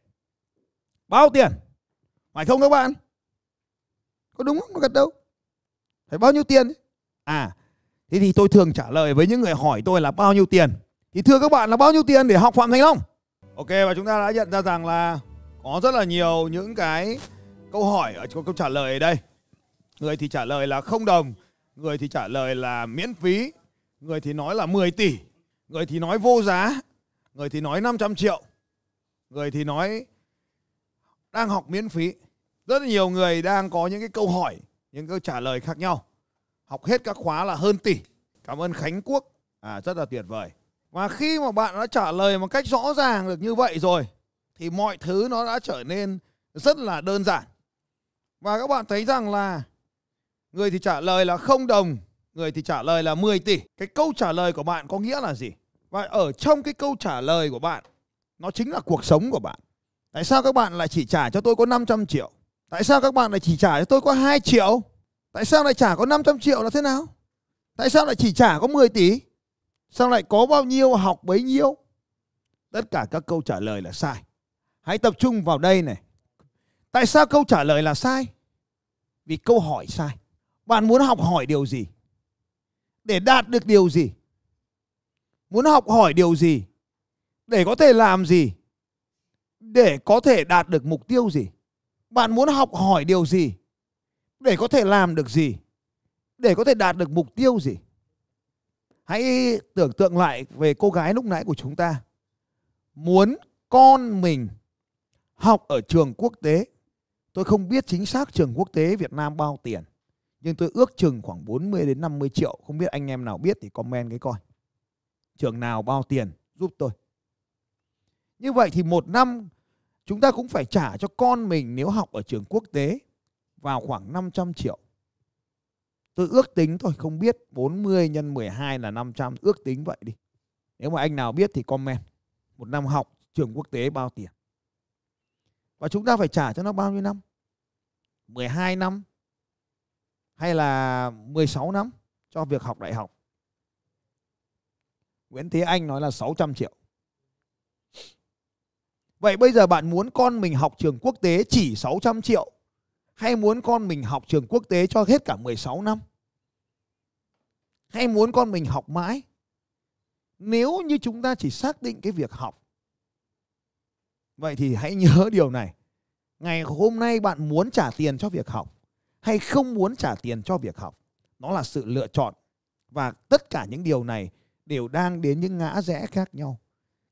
bao tiền phải không các bạn có đúng không có gật đâu phải bao nhiêu tiền à thế thì tôi thường trả lời với những người hỏi tôi là bao nhiêu tiền thì thưa các bạn là bao nhiêu tiền để học phạm thành long ok và chúng ta đã nhận ra rằng là có rất là nhiều những cái câu hỏi ở câu trả lời ở đây người thì trả lời là không đồng người thì trả lời là miễn phí người thì nói là 10 tỷ người thì nói vô giá người thì nói 500 triệu người thì nói đang học miễn phí rất nhiều người đang có những cái câu hỏi những câu trả lời khác nhau học hết các khóa là hơn tỷ cảm ơn khánh quốc à rất là tuyệt vời và khi mà bạn đã trả lời một cách rõ ràng được như vậy rồi thì mọi thứ nó đã trở nên rất là đơn giản và các bạn thấy rằng là người thì trả lời là không đồng người thì trả lời là 10 tỷ cái câu trả lời của bạn có nghĩa là gì và ở trong cái câu trả lời của bạn nó chính là cuộc sống của bạn Tại sao các bạn lại chỉ trả cho tôi có 500 triệu? Tại sao các bạn lại chỉ trả cho tôi có 2 triệu? Tại sao lại trả có 500 triệu là thế nào? Tại sao lại chỉ trả có 10 tỷ? Sao lại có bao nhiêu học bấy nhiêu? Tất cả các câu trả lời là sai. Hãy tập trung vào đây này. Tại sao câu trả lời là sai? Vì câu hỏi sai. Bạn muốn học hỏi điều gì? Để đạt được điều gì? Muốn học hỏi điều gì? Để có thể làm gì? để có thể đạt được mục tiêu gì bạn muốn học hỏi điều gì để có thể làm được gì để có thể đạt được mục tiêu gì hãy tưởng tượng lại về cô gái lúc nãy của chúng ta muốn con mình học ở trường quốc tế tôi không biết chính xác trường quốc tế Việt Nam bao tiền nhưng tôi ước chừng khoảng 40 đến 50 triệu không biết anh em nào biết thì comment cái coi trường nào bao tiền giúp tôi như vậy thì một năm chúng ta cũng phải trả cho con mình nếu học ở trường quốc tế vào khoảng 500 triệu. Tôi ước tính thôi, không biết 40 nhân 12 là 500, ước tính vậy đi. Nếu mà anh nào biết thì comment. Một năm học trường quốc tế bao tiền? Và chúng ta phải trả cho nó bao nhiêu năm? 12 năm hay là 16 năm cho việc học đại học? Nguyễn Thế Anh nói là 600 triệu. Vậy bây giờ bạn muốn con mình học trường quốc tế chỉ 600 triệu hay muốn con mình học trường quốc tế cho hết cả 16 năm? Hay muốn con mình học mãi? Nếu như chúng ta chỉ xác định cái việc học Vậy thì hãy nhớ điều này. Ngày hôm nay bạn muốn trả tiền cho việc học hay không muốn trả tiền cho việc học. Nó là sự lựa chọn. Và tất cả những điều này đều đang đến những ngã rẽ khác nhau.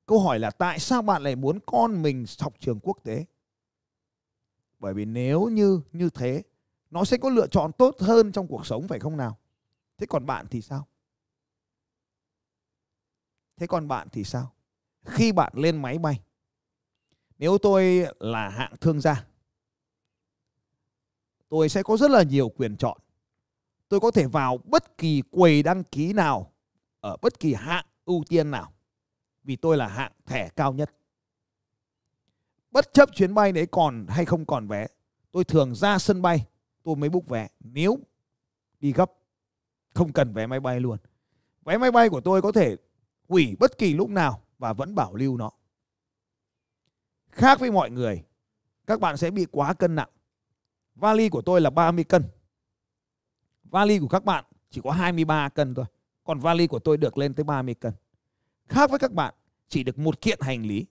Câu hỏi là tại sao bạn lại muốn con mình học trường quốc tế? Bởi vì nếu như như thế, nó sẽ có lựa chọn tốt hơn trong cuộc sống phải không nào? Thế còn bạn thì sao? Thế còn bạn thì sao? Khi bạn lên máy bay, nếu tôi là hạng thương gia, tôi sẽ có rất là nhiều quyền chọn. Tôi có thể vào bất kỳ quầy đăng ký nào ở bất kỳ hạng ưu tiên nào vì tôi là hạng thẻ cao nhất. Bất chấp chuyến bay đấy còn hay không còn vé, tôi thường ra sân bay tôi mới book vé nếu đi gấp không cần vé máy bay luôn. Vé máy bay của tôi có thể hủy bất kỳ lúc nào và vẫn bảo lưu nó. Khác với mọi người, các bạn sẽ bị quá cân nặng. Vali của tôi là 30 cân. Vali của các bạn chỉ có 23 cân thôi. Còn vali của tôi được lên tới 30 cân. Khác với các bạn, chỉ được một kiện hành lý.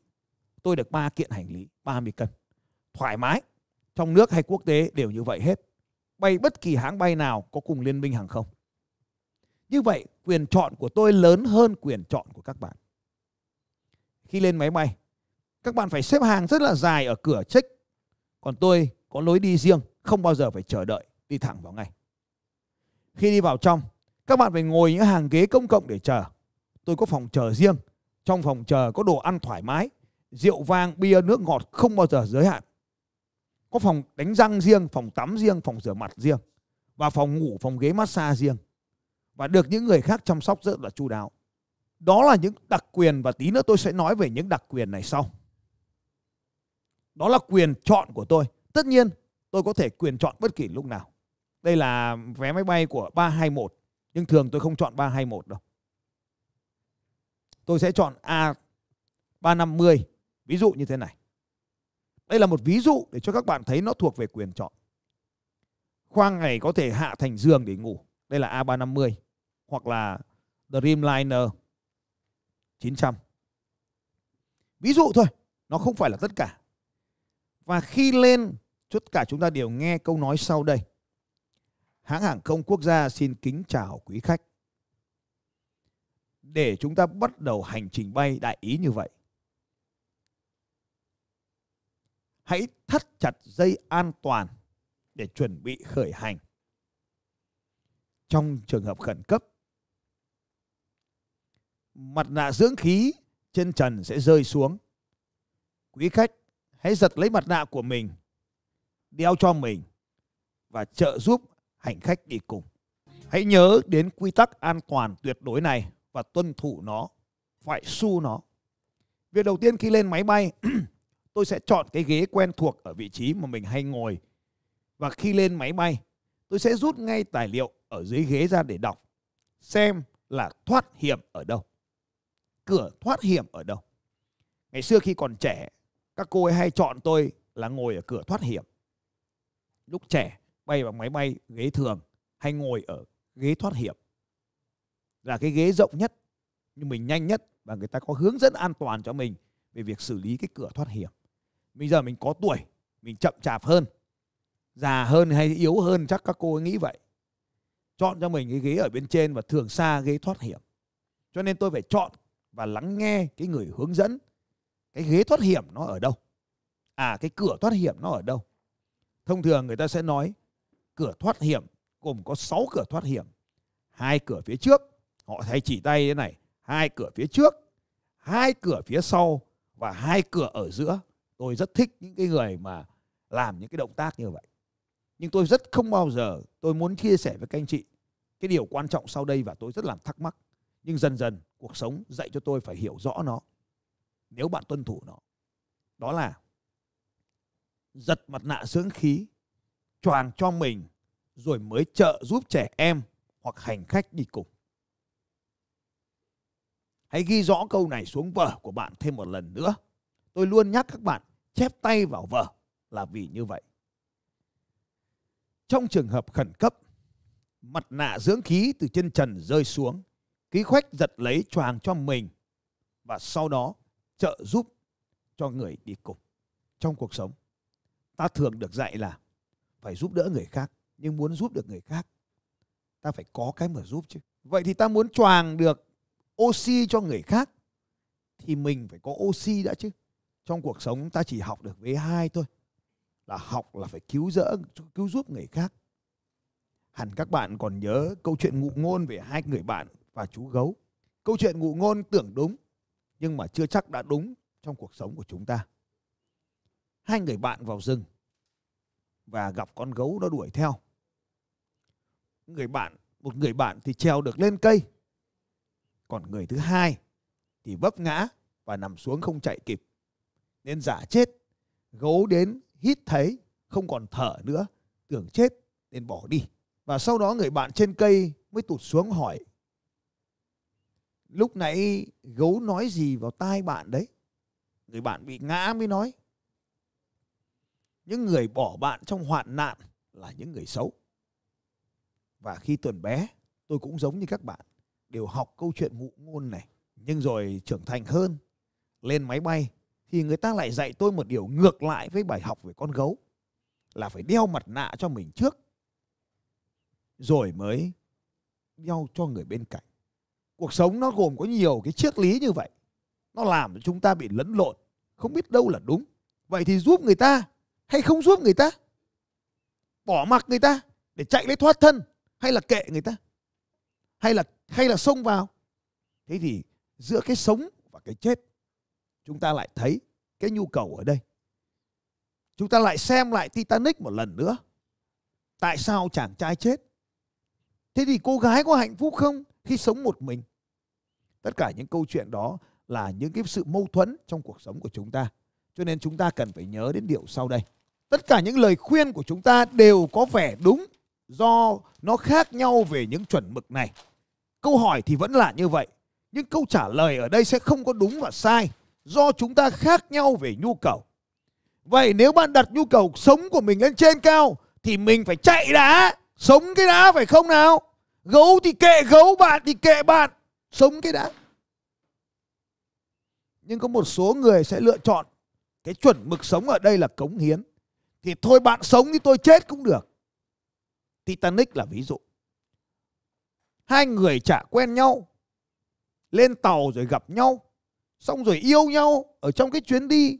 Tôi được ba kiện hành lý, 30 cân. Thoải mái, trong nước hay quốc tế đều như vậy hết. Bay bất kỳ hãng bay nào có cùng liên minh hàng không. Như vậy, quyền chọn của tôi lớn hơn quyền chọn của các bạn. Khi lên máy bay, các bạn phải xếp hàng rất là dài ở cửa check. Còn tôi có lối đi riêng, không bao giờ phải chờ đợi, đi thẳng vào ngay. Khi đi vào trong, các bạn phải ngồi những hàng ghế công cộng để chờ. Tôi có phòng chờ riêng. Trong phòng chờ có đồ ăn thoải mái. Rượu vang, bia, nước ngọt không bao giờ giới hạn. Có phòng đánh răng riêng, phòng tắm riêng, phòng rửa mặt riêng. Và phòng ngủ, phòng ghế massage riêng. Và được những người khác chăm sóc rất là chu đáo. Đó là những đặc quyền và tí nữa tôi sẽ nói về những đặc quyền này sau. Đó là quyền chọn của tôi. Tất nhiên tôi có thể quyền chọn bất kỳ lúc nào. Đây là vé máy bay của 321. Nhưng thường tôi không chọn 321 đâu tôi sẽ chọn A350 ví dụ như thế này. Đây là một ví dụ để cho các bạn thấy nó thuộc về quyền chọn. Khoang này có thể hạ thành giường để ngủ. Đây là A350 hoặc là Dreamliner 900. Ví dụ thôi, nó không phải là tất cả. Và khi lên, tất cả chúng ta đều nghe câu nói sau đây. Hãng hàng không quốc gia xin kính chào quý khách để chúng ta bắt đầu hành trình bay đại ý như vậy. Hãy thắt chặt dây an toàn để chuẩn bị khởi hành. Trong trường hợp khẩn cấp, mặt nạ dưỡng khí trên trần sẽ rơi xuống. Quý khách hãy giật lấy mặt nạ của mình, đeo cho mình và trợ giúp hành khách đi cùng. Hãy nhớ đến quy tắc an toàn tuyệt đối này và tuân thủ nó, phải su nó. Việc đầu tiên khi lên máy bay, tôi sẽ chọn cái ghế quen thuộc ở vị trí mà mình hay ngồi. Và khi lên máy bay, tôi sẽ rút ngay tài liệu ở dưới ghế ra để đọc, xem là thoát hiểm ở đâu. Cửa thoát hiểm ở đâu. Ngày xưa khi còn trẻ, các cô ấy hay chọn tôi là ngồi ở cửa thoát hiểm. Lúc trẻ, bay bằng máy bay ghế thường hay ngồi ở ghế thoát hiểm là cái ghế rộng nhất nhưng mình nhanh nhất và người ta có hướng dẫn an toàn cho mình về việc xử lý cái cửa thoát hiểm bây giờ mình có tuổi mình chậm chạp hơn già hơn hay yếu hơn chắc các cô ấy nghĩ vậy chọn cho mình cái ghế ở bên trên và thường xa ghế thoát hiểm cho nên tôi phải chọn và lắng nghe cái người hướng dẫn cái ghế thoát hiểm nó ở đâu à cái cửa thoát hiểm nó ở đâu thông thường người ta sẽ nói cửa thoát hiểm gồm có 6 cửa thoát hiểm hai cửa phía trước họ thấy chỉ tay thế này hai cửa phía trước hai cửa phía sau và hai cửa ở giữa tôi rất thích những cái người mà làm những cái động tác như vậy nhưng tôi rất không bao giờ tôi muốn chia sẻ với các anh chị cái điều quan trọng sau đây và tôi rất làm thắc mắc nhưng dần dần cuộc sống dạy cho tôi phải hiểu rõ nó nếu bạn tuân thủ nó đó là giật mặt nạ dưỡng khí choàng cho mình rồi mới trợ giúp trẻ em hoặc hành khách đi cùng Hãy ghi rõ câu này xuống vở của bạn thêm một lần nữa. Tôi luôn nhắc các bạn chép tay vào vở là vì như vậy. Trong trường hợp khẩn cấp, mặt nạ dưỡng khí từ trên trần rơi xuống, ký khoách giật lấy choàng cho mình và sau đó trợ giúp cho người đi cùng. Trong cuộc sống, ta thường được dạy là phải giúp đỡ người khác, nhưng muốn giúp được người khác, ta phải có cái mà giúp chứ. Vậy thì ta muốn choàng được oxy cho người khác thì mình phải có oxy đã chứ trong cuộc sống ta chỉ học được với hai thôi là học là phải cứu rỡ cứu giúp người khác hẳn các bạn còn nhớ câu chuyện ngụ ngôn về hai người bạn và chú gấu câu chuyện ngụ ngôn tưởng đúng nhưng mà chưa chắc đã đúng trong cuộc sống của chúng ta hai người bạn vào rừng và gặp con gấu nó đuổi theo người bạn một người bạn thì trèo được lên cây còn người thứ hai thì vấp ngã và nằm xuống không chạy kịp. Nên giả chết, gấu đến hít thấy, không còn thở nữa, tưởng chết nên bỏ đi. Và sau đó người bạn trên cây mới tụt xuống hỏi. Lúc nãy gấu nói gì vào tai bạn đấy? Người bạn bị ngã mới nói. Những người bỏ bạn trong hoạn nạn là những người xấu. Và khi tuần bé, tôi cũng giống như các bạn đều học câu chuyện ngụ ngôn này nhưng rồi trưởng thành hơn lên máy bay thì người ta lại dạy tôi một điều ngược lại với bài học về con gấu là phải đeo mặt nạ cho mình trước rồi mới đeo cho người bên cạnh cuộc sống nó gồm có nhiều cái triết lý như vậy nó làm cho chúng ta bị lẫn lộn không biết đâu là đúng vậy thì giúp người ta hay không giúp người ta bỏ mặc người ta để chạy lấy thoát thân hay là kệ người ta hay là hay là xông vào thế thì giữa cái sống và cái chết chúng ta lại thấy cái nhu cầu ở đây chúng ta lại xem lại titanic một lần nữa tại sao chàng trai chết thế thì cô gái có hạnh phúc không khi sống một mình tất cả những câu chuyện đó là những cái sự mâu thuẫn trong cuộc sống của chúng ta cho nên chúng ta cần phải nhớ đến điều sau đây tất cả những lời khuyên của chúng ta đều có vẻ đúng do nó khác nhau về những chuẩn mực này Câu hỏi thì vẫn là như vậy, nhưng câu trả lời ở đây sẽ không có đúng và sai do chúng ta khác nhau về nhu cầu. Vậy nếu bạn đặt nhu cầu sống của mình lên trên cao thì mình phải chạy đã, sống cái đã phải không nào? Gấu thì kệ gấu, bạn thì kệ bạn, sống cái đã. Nhưng có một số người sẽ lựa chọn cái chuẩn mực sống ở đây là cống hiến. Thì thôi bạn sống thì tôi chết cũng được. Titanic là ví dụ hai người chả quen nhau lên tàu rồi gặp nhau xong rồi yêu nhau ở trong cái chuyến đi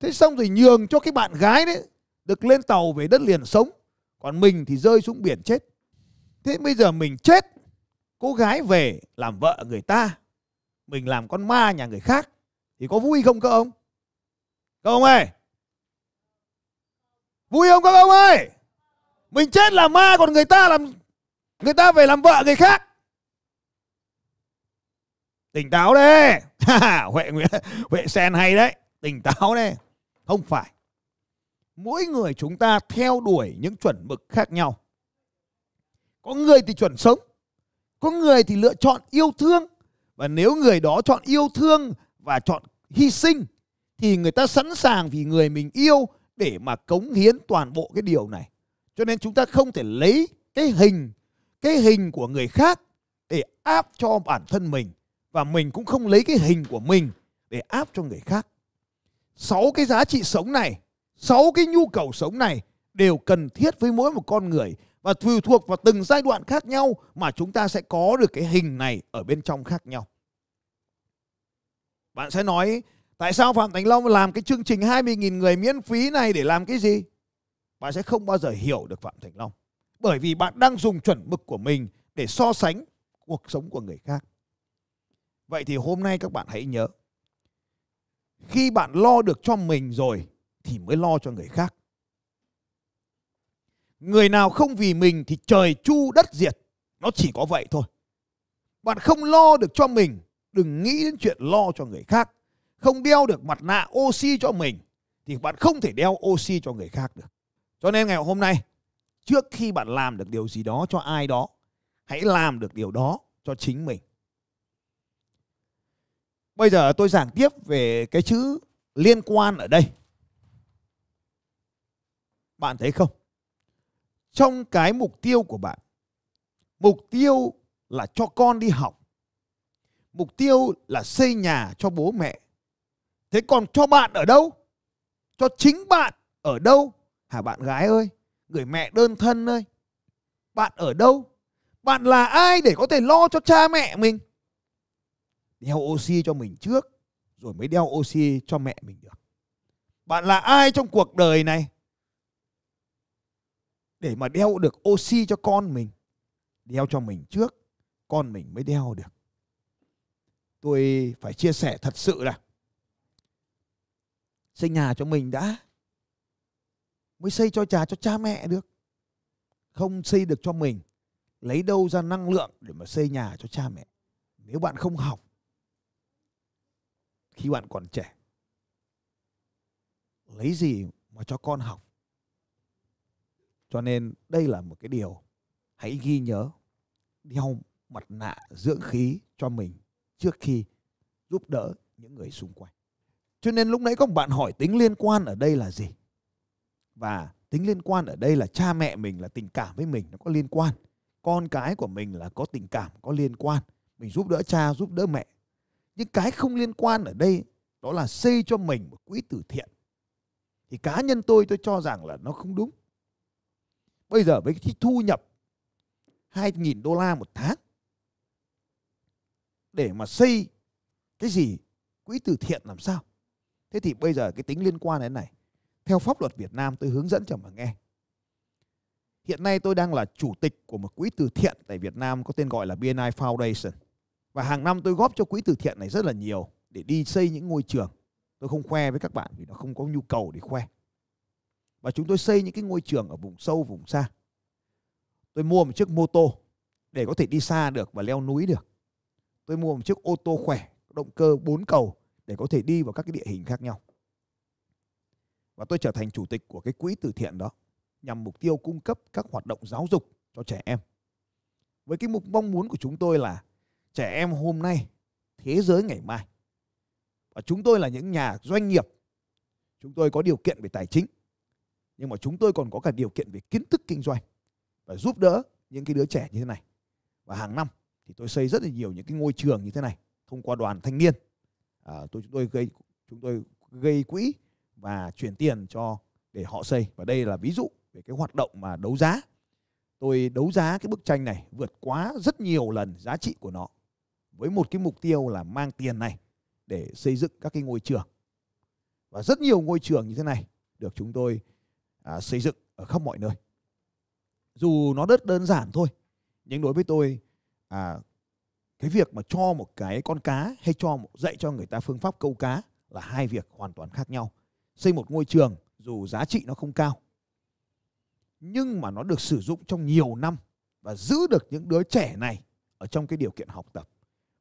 thế xong rồi nhường cho cái bạn gái đấy được lên tàu về đất liền sống còn mình thì rơi xuống biển chết thế bây giờ mình chết cô gái về làm vợ người ta mình làm con ma nhà người khác thì có vui không các ông các ông ơi vui không các ông ơi mình chết là ma còn người ta làm người ta về làm vợ người khác tỉnh táo đấy huệ nguyễn huệ sen hay đấy tỉnh táo đấy không phải mỗi người chúng ta theo đuổi những chuẩn mực khác nhau có người thì chuẩn sống có người thì lựa chọn yêu thương và nếu người đó chọn yêu thương và chọn hy sinh thì người ta sẵn sàng vì người mình yêu để mà cống hiến toàn bộ cái điều này cho nên chúng ta không thể lấy cái hình cái hình của người khác để áp cho bản thân mình và mình cũng không lấy cái hình của mình để áp cho người khác. Sáu cái giá trị sống này, sáu cái nhu cầu sống này đều cần thiết với mỗi một con người và tùy thuộc vào từng giai đoạn khác nhau mà chúng ta sẽ có được cái hình này ở bên trong khác nhau. Bạn sẽ nói tại sao Phạm Thành Long làm cái chương trình 20.000 người miễn phí này để làm cái gì? Bạn sẽ không bao giờ hiểu được Phạm Thành Long bởi vì bạn đang dùng chuẩn mực của mình để so sánh cuộc sống của người khác. Vậy thì hôm nay các bạn hãy nhớ, khi bạn lo được cho mình rồi thì mới lo cho người khác. Người nào không vì mình thì trời chu đất diệt, nó chỉ có vậy thôi. Bạn không lo được cho mình, đừng nghĩ đến chuyện lo cho người khác. Không đeo được mặt nạ oxy cho mình thì bạn không thể đeo oxy cho người khác được. Cho nên ngày hôm nay trước khi bạn làm được điều gì đó cho ai đó hãy làm được điều đó cho chính mình bây giờ tôi giảng tiếp về cái chữ liên quan ở đây bạn thấy không trong cái mục tiêu của bạn mục tiêu là cho con đi học mục tiêu là xây nhà cho bố mẹ thế còn cho bạn ở đâu cho chính bạn ở đâu hả bạn gái ơi người mẹ đơn thân ơi bạn ở đâu bạn là ai để có thể lo cho cha mẹ mình đeo oxy cho mình trước rồi mới đeo oxy cho mẹ mình được bạn là ai trong cuộc đời này để mà đeo được oxy cho con mình đeo cho mình trước con mình mới đeo được tôi phải chia sẻ thật sự là xây nhà cho mình đã mới xây cho trà cho cha mẹ được không xây được cho mình lấy đâu ra năng lượng để mà xây nhà cho cha mẹ nếu bạn không học khi bạn còn trẻ lấy gì mà cho con học cho nên đây là một cái điều hãy ghi nhớ đeo mặt nạ dưỡng khí cho mình trước khi giúp đỡ những người xung quanh cho nên lúc nãy có một bạn hỏi tính liên quan ở đây là gì và tính liên quan ở đây là cha mẹ mình là tình cảm với mình nó có liên quan con cái của mình là có tình cảm có liên quan mình giúp đỡ cha giúp đỡ mẹ những cái không liên quan ở đây đó là xây cho mình một quỹ từ thiện thì cá nhân tôi tôi cho rằng là nó không đúng bây giờ với cái thu nhập 2.000 đô la một tháng để mà xây cái gì quỹ từ thiện làm sao thế thì bây giờ cái tính liên quan đến này theo pháp luật Việt Nam tôi hướng dẫn cho mà nghe. Hiện nay tôi đang là chủ tịch của một quỹ từ thiện tại Việt Nam có tên gọi là BNI Foundation. Và hàng năm tôi góp cho quỹ từ thiện này rất là nhiều để đi xây những ngôi trường. Tôi không khoe với các bạn vì nó không có nhu cầu để khoe. Và chúng tôi xây những cái ngôi trường ở vùng sâu, vùng xa. Tôi mua một chiếc mô tô để có thể đi xa được và leo núi được. Tôi mua một chiếc ô tô khỏe, động cơ 4 cầu để có thể đi vào các cái địa hình khác nhau và tôi trở thành chủ tịch của cái quỹ từ thiện đó nhằm mục tiêu cung cấp các hoạt động giáo dục cho trẻ em. Với cái mục mong muốn của chúng tôi là trẻ em hôm nay, thế giới ngày mai. Và chúng tôi là những nhà doanh nghiệp. Chúng tôi có điều kiện về tài chính. Nhưng mà chúng tôi còn có cả điều kiện về kiến thức kinh doanh và giúp đỡ những cái đứa trẻ như thế này. Và hàng năm thì tôi xây rất là nhiều những cái ngôi trường như thế này thông qua đoàn thanh niên. À, tôi chúng tôi gây chúng tôi gây quỹ và chuyển tiền cho để họ xây và đây là ví dụ về cái hoạt động mà đấu giá tôi đấu giá cái bức tranh này vượt quá rất nhiều lần giá trị của nó với một cái mục tiêu là mang tiền này để xây dựng các cái ngôi trường và rất nhiều ngôi trường như thế này được chúng tôi à, xây dựng ở khắp mọi nơi dù nó rất đơn giản thôi nhưng đối với tôi à, cái việc mà cho một cái con cá hay cho một, dạy cho người ta phương pháp câu cá là hai việc hoàn toàn khác nhau xây một ngôi trường dù giá trị nó không cao nhưng mà nó được sử dụng trong nhiều năm và giữ được những đứa trẻ này ở trong cái điều kiện học tập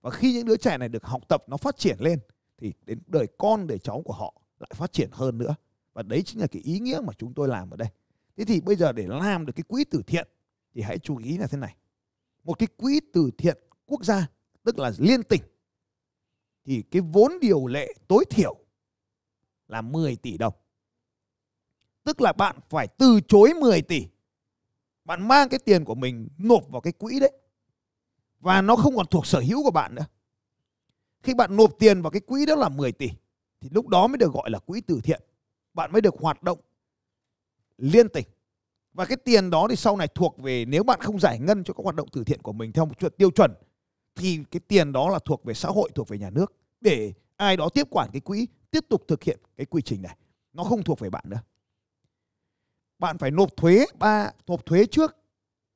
và khi những đứa trẻ này được học tập nó phát triển lên thì đến đời con đời cháu của họ lại phát triển hơn nữa và đấy chính là cái ý nghĩa mà chúng tôi làm ở đây thế thì bây giờ để làm được cái quỹ từ thiện thì hãy chú ý là thế này một cái quỹ từ thiện quốc gia tức là liên tỉnh thì cái vốn điều lệ tối thiểu là 10 tỷ đồng. Tức là bạn phải từ chối 10 tỷ. Bạn mang cái tiền của mình nộp vào cái quỹ đấy. Và nó không còn thuộc sở hữu của bạn nữa. Khi bạn nộp tiền vào cái quỹ đó là 10 tỷ thì lúc đó mới được gọi là quỹ từ thiện. Bạn mới được hoạt động liên tỉnh. Và cái tiền đó thì sau này thuộc về nếu bạn không giải ngân cho các hoạt động từ thiện của mình theo một tiêu chuẩn thì cái tiền đó là thuộc về xã hội, thuộc về nhà nước để ai đó tiếp quản cái quỹ tiếp tục thực hiện cái quy trình này nó không thuộc về bạn nữa bạn phải nộp thuế ba nộp thuế trước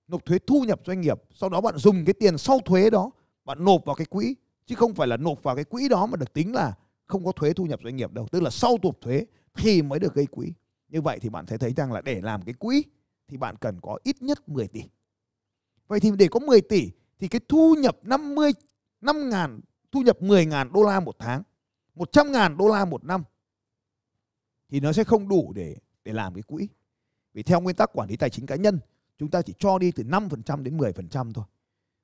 nộp thuế thu nhập doanh nghiệp sau đó bạn dùng cái tiền sau thuế đó bạn nộp vào cái quỹ chứ không phải là nộp vào cái quỹ đó mà được tính là không có thuế thu nhập doanh nghiệp đâu tức là sau nộp thuế thì mới được gây quỹ như vậy thì bạn sẽ thấy rằng là để làm cái quỹ thì bạn cần có ít nhất 10 tỷ vậy thì để có 10 tỷ thì cái thu nhập 50 5 ngàn thu nhập 10 ngàn đô la một tháng 100 ngàn đô la một năm thì nó sẽ không đủ để để làm cái quỹ. Vì theo nguyên tắc quản lý tài chính cá nhân, chúng ta chỉ cho đi từ 5% đến 10% thôi.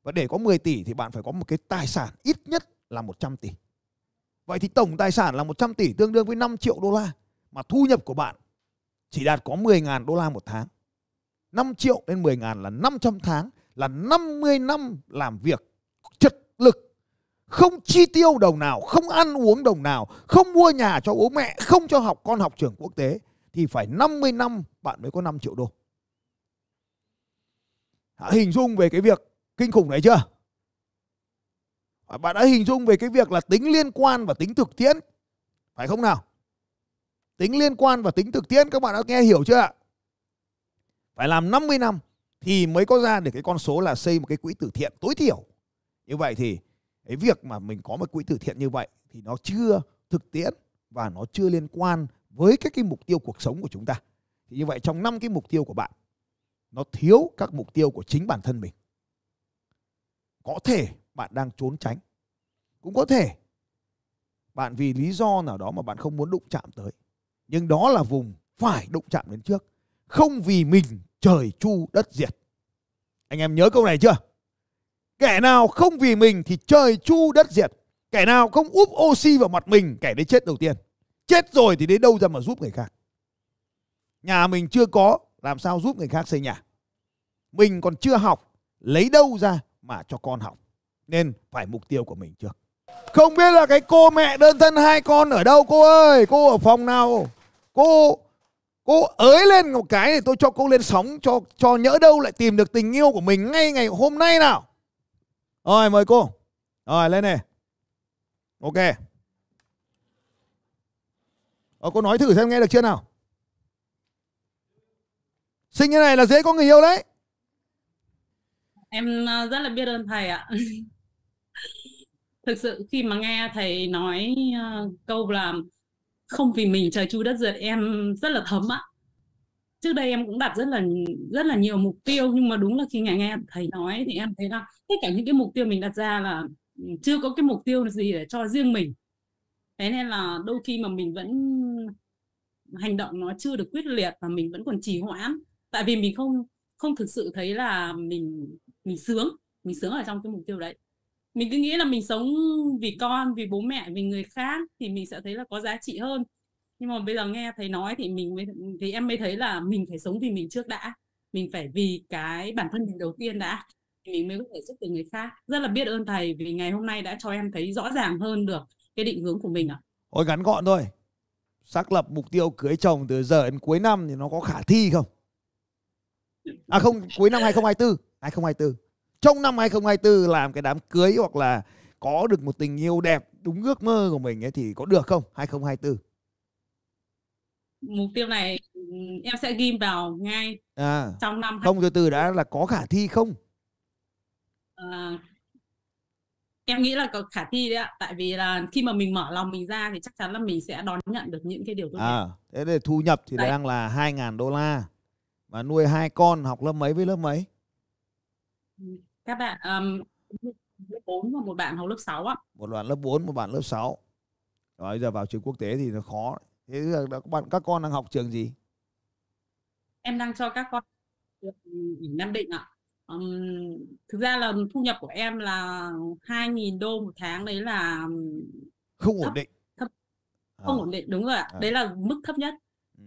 Và để có 10 tỷ thì bạn phải có một cái tài sản ít nhất là 100 tỷ. Vậy thì tổng tài sản là 100 tỷ tương đương với 5 triệu đô la mà thu nhập của bạn chỉ đạt có 10 ngàn đô la một tháng. 5 triệu đến 10 ngàn là 500 tháng là 50 năm làm việc trật lực không chi tiêu đồng nào, không ăn uống đồng nào, không mua nhà cho bố mẹ, không cho học con học trường quốc tế thì phải 50 năm bạn mới có 5 triệu đô. Đã hình dung về cái việc kinh khủng đấy chưa? Bạn đã hình dung về cái việc là tính liên quan và tính thực tiễn. Phải không nào? Tính liên quan và tính thực tiễn các bạn đã nghe hiểu chưa ạ? Phải làm 50 năm thì mới có ra được cái con số là xây một cái quỹ từ thiện tối thiểu. Như vậy thì cái việc mà mình có một quỹ từ thiện như vậy thì nó chưa thực tiễn và nó chưa liên quan với các cái mục tiêu cuộc sống của chúng ta thì như vậy trong năm cái mục tiêu của bạn nó thiếu các mục tiêu của chính bản thân mình có thể bạn đang trốn tránh cũng có thể bạn vì lý do nào đó mà bạn không muốn đụng chạm tới nhưng đó là vùng phải đụng chạm đến trước không vì mình trời chu đất diệt anh em nhớ câu này chưa Kẻ nào không vì mình thì trời chu đất diệt. Kẻ nào không úp oxy vào mặt mình, kẻ đấy chết đầu tiên. Chết rồi thì đến đâu ra mà giúp người khác. Nhà mình chưa có, làm sao giúp người khác xây nhà. Mình còn chưa học, lấy đâu ra mà cho con học. Nên phải mục tiêu của mình trước. Không biết là cái cô mẹ đơn thân hai con ở đâu cô ơi, cô ở phòng nào? Cô cô ới lên một cái thì tôi cho cô lên sóng cho cho nhỡ đâu lại tìm được tình yêu của mình ngay ngày hôm nay nào. Rồi mời cô. Rồi lên này. Ok. Ờ, cô nói thử xem nghe được chưa nào. Sinh như này là dễ có người yêu đấy. Em ờ, rất là biết ơn thầy ạ. Thực sự khi mà nghe thầy nói ờ, câu là không vì mình trời chu đất diệt em rất là thấm ạ trước đây em cũng đặt rất là rất là nhiều mục tiêu nhưng mà đúng là khi nghe nghe thầy nói thì em thấy là tất cả những cái mục tiêu mình đặt ra là ừ, chưa có cái mục tiêu gì để cho riêng mình thế nên là đôi khi mà mình vẫn hành động nó chưa được quyết liệt và mình vẫn còn trì hoãn tại vì mình không không thực sự thấy là mình mình sướng mình sướng ở trong cái mục tiêu đấy mình cứ nghĩ là mình sống vì con vì bố mẹ vì người khác thì mình sẽ thấy là có giá trị hơn nhưng mà bây giờ nghe thấy nói thì mình mới thì em mới thấy là mình phải sống vì mình trước đã mình phải vì cái bản thân mình đầu tiên đã thì mình mới có thể giúp được người khác rất là biết ơn thầy vì ngày hôm nay đã cho em thấy rõ ràng hơn được cái định hướng của mình ạ à. ôi ngắn gọn thôi xác lập mục tiêu cưới chồng từ giờ đến cuối năm thì nó có khả thi không à không cuối năm 2024 2024 trong năm 2024 làm cái đám cưới hoặc là có được một tình yêu đẹp đúng ước mơ của mình ấy thì có được không 2024 mục tiêu này ừ, em sẽ ghim vào ngay à, trong năm không từ từ đã là có khả thi không à, em nghĩ là có khả thi đấy ạ tại vì là khi mà mình mở lòng mình ra thì chắc chắn là mình sẽ đón nhận được những cái điều tốt à, thế để thu nhập thì đấy. đang là 2.000 đô la và nuôi hai con học lớp mấy với lớp mấy các bạn um, lớp 4 và một bạn học lớp 6 ạ một bạn lớp 4 một bạn lớp 6 rồi giờ vào trường quốc tế thì nó khó đấy thế giờ các bạn các con đang học trường gì em đang cho các con ở Nam Định ạ um, thực ra là thu nhập của em là 2.000 đô một tháng đấy là không thấp, ổn định thấp, à. không à. ổn định đúng rồi ạ à. đấy là mức thấp nhất ừ.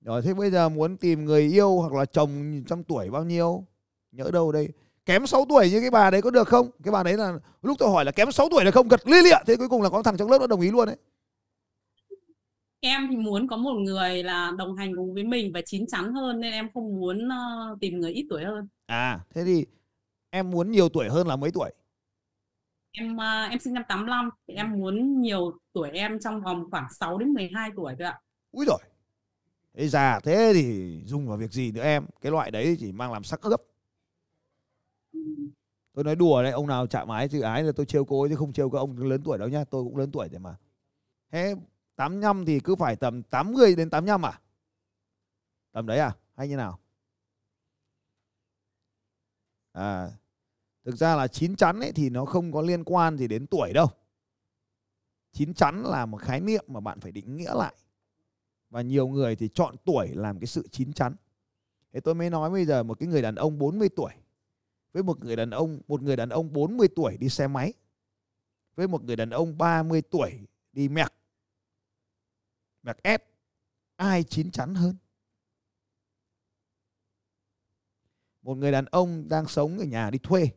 rồi thế bây giờ muốn tìm người yêu hoặc là chồng trong tuổi bao nhiêu nhỡ đâu đây kém 6 tuổi như cái bà đấy có được không cái bà đấy là lúc tôi hỏi là kém 6 tuổi được không gật lia lịa thế cuối cùng là có thằng trong lớp nó đồng ý luôn đấy em thì muốn có một người là đồng hành cùng với mình và chín chắn hơn nên em không muốn uh, tìm người ít tuổi hơn à thế thì em muốn nhiều tuổi hơn là mấy tuổi em uh, em sinh năm 85 thì em muốn nhiều tuổi em trong vòng khoảng 6 đến 12 tuổi thôi ạ úi rồi thế già thế thì dùng vào việc gì nữa em Cái loại đấy chỉ mang làm sắc ướp tôi nói đùa đấy ông nào chạm ái thì ái là tôi trêu cô ấy chứ không trêu các ông lớn tuổi đâu nhá tôi cũng lớn tuổi rồi mà thế 85 thì cứ phải tầm 80 đến 85 à tầm đấy à hay như nào à thực ra là chín chắn ấy thì nó không có liên quan gì đến tuổi đâu chín chắn là một khái niệm mà bạn phải định nghĩa lại và nhiều người thì chọn tuổi làm cái sự chín chắn thế tôi mới nói bây giờ một cái người đàn ông 40 tuổi với một người đàn ông một người đàn ông 40 tuổi đi xe máy với một người đàn ông 30 tuổi đi mẹc mẹc ép, ai chín chắn hơn một người đàn ông đang sống ở nhà đi thuê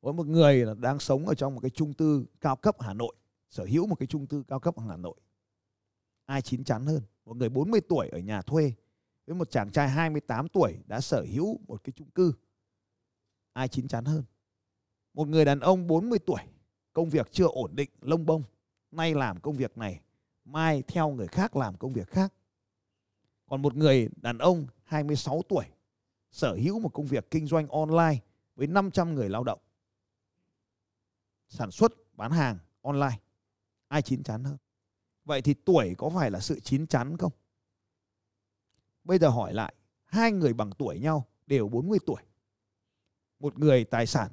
với một người đang sống ở trong một cái chung tư cao cấp Hà Nội sở hữu một cái chung tư cao cấp ở Hà Nội ai chín chắn hơn một người 40 tuổi ở nhà thuê với một chàng trai 28 tuổi đã sở hữu một cái chung cư ai chín chắn hơn. Một người đàn ông 40 tuổi, công việc chưa ổn định, lông bông, nay làm công việc này, mai theo người khác làm công việc khác. Còn một người đàn ông 26 tuổi, sở hữu một công việc kinh doanh online với 500 người lao động. Sản xuất, bán hàng online, ai chín chắn hơn? Vậy thì tuổi có phải là sự chín chắn không? Bây giờ hỏi lại, hai người bằng tuổi nhau đều 40 tuổi một người tài sản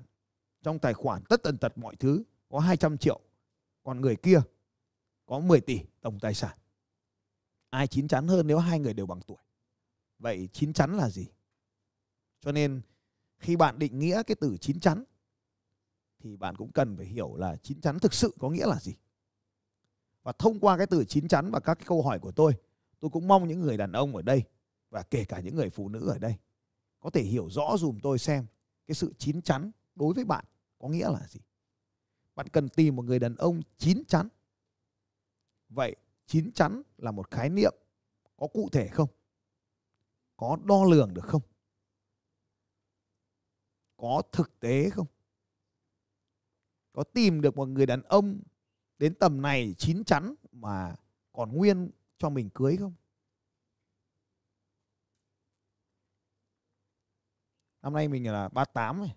trong tài khoản tất tần tật mọi thứ có 200 triệu, còn người kia có 10 tỷ tổng tài sản. Ai chín chắn hơn nếu hai người đều bằng tuổi? Vậy chín chắn là gì? Cho nên khi bạn định nghĩa cái từ chín chắn thì bạn cũng cần phải hiểu là chín chắn thực sự có nghĩa là gì. Và thông qua cái từ chín chắn và các cái câu hỏi của tôi, tôi cũng mong những người đàn ông ở đây và kể cả những người phụ nữ ở đây có thể hiểu rõ dùm tôi xem cái sự chín chắn đối với bạn có nghĩa là gì bạn cần tìm một người đàn ông chín chắn vậy chín chắn là một khái niệm có cụ thể không có đo lường được không có thực tế không có tìm được một người đàn ông đến tầm này chín chắn mà còn nguyên cho mình cưới không năm nay mình là 38 rồi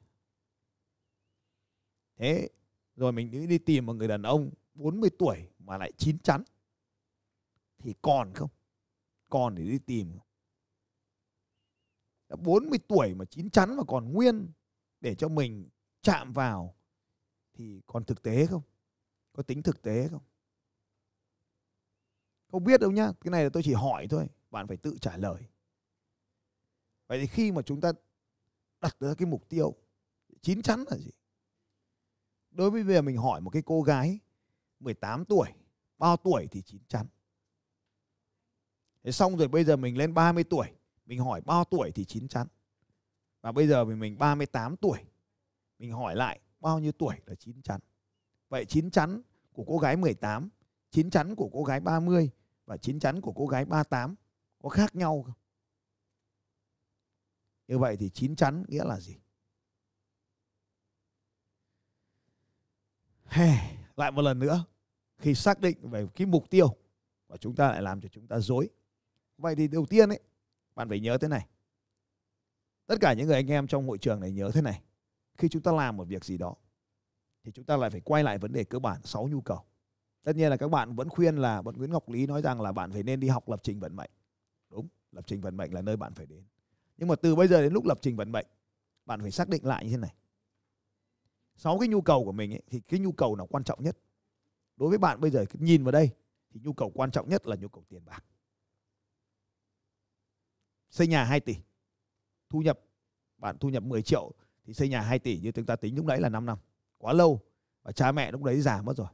thế rồi mình đi tìm một người đàn ông 40 tuổi mà lại chín chắn thì còn không còn để đi tìm đã 40 tuổi mà chín chắn mà còn nguyên để cho mình chạm vào thì còn thực tế không có tính thực tế không không biết đâu nhá cái này là tôi chỉ hỏi thôi bạn phải tự trả lời vậy thì khi mà chúng ta đặt ra cái mục tiêu chín chắn là gì đối với bây giờ mình hỏi một cái cô gái 18 tuổi bao tuổi thì chín chắn Thế xong rồi bây giờ mình lên 30 tuổi mình hỏi bao tuổi thì chín chắn và bây giờ mình mình 38 tuổi mình hỏi lại bao nhiêu tuổi là chín chắn vậy chín chắn của cô gái 18 chín chắn của cô gái 30 và chín chắn của cô gái 38 có khác nhau không như vậy thì chín chắn nghĩa là gì? Hey, lại một lần nữa, khi xác định về cái mục tiêu và chúng ta lại làm cho chúng ta dối. Vậy thì đầu tiên ấy, bạn phải nhớ thế này. Tất cả những người anh em trong hội trường này nhớ thế này. Khi chúng ta làm một việc gì đó, thì chúng ta lại phải quay lại vấn đề cơ bản 6 nhu cầu. Tất nhiên là các bạn vẫn khuyên là bạn Nguyễn Ngọc Lý nói rằng là bạn phải nên đi học lập trình vận mệnh. Đúng, lập trình vận mệnh là nơi bạn phải đến nhưng mà từ bây giờ đến lúc lập trình vận mệnh bạn phải xác định lại như thế này sáu cái nhu cầu của mình ấy, thì cái nhu cầu nào quan trọng nhất đối với bạn bây giờ nhìn vào đây thì nhu cầu quan trọng nhất là nhu cầu tiền bạc xây nhà 2 tỷ thu nhập bạn thu nhập 10 triệu thì xây nhà 2 tỷ như chúng ta tính lúc đấy là 5 năm quá lâu và cha mẹ lúc đấy già mất rồi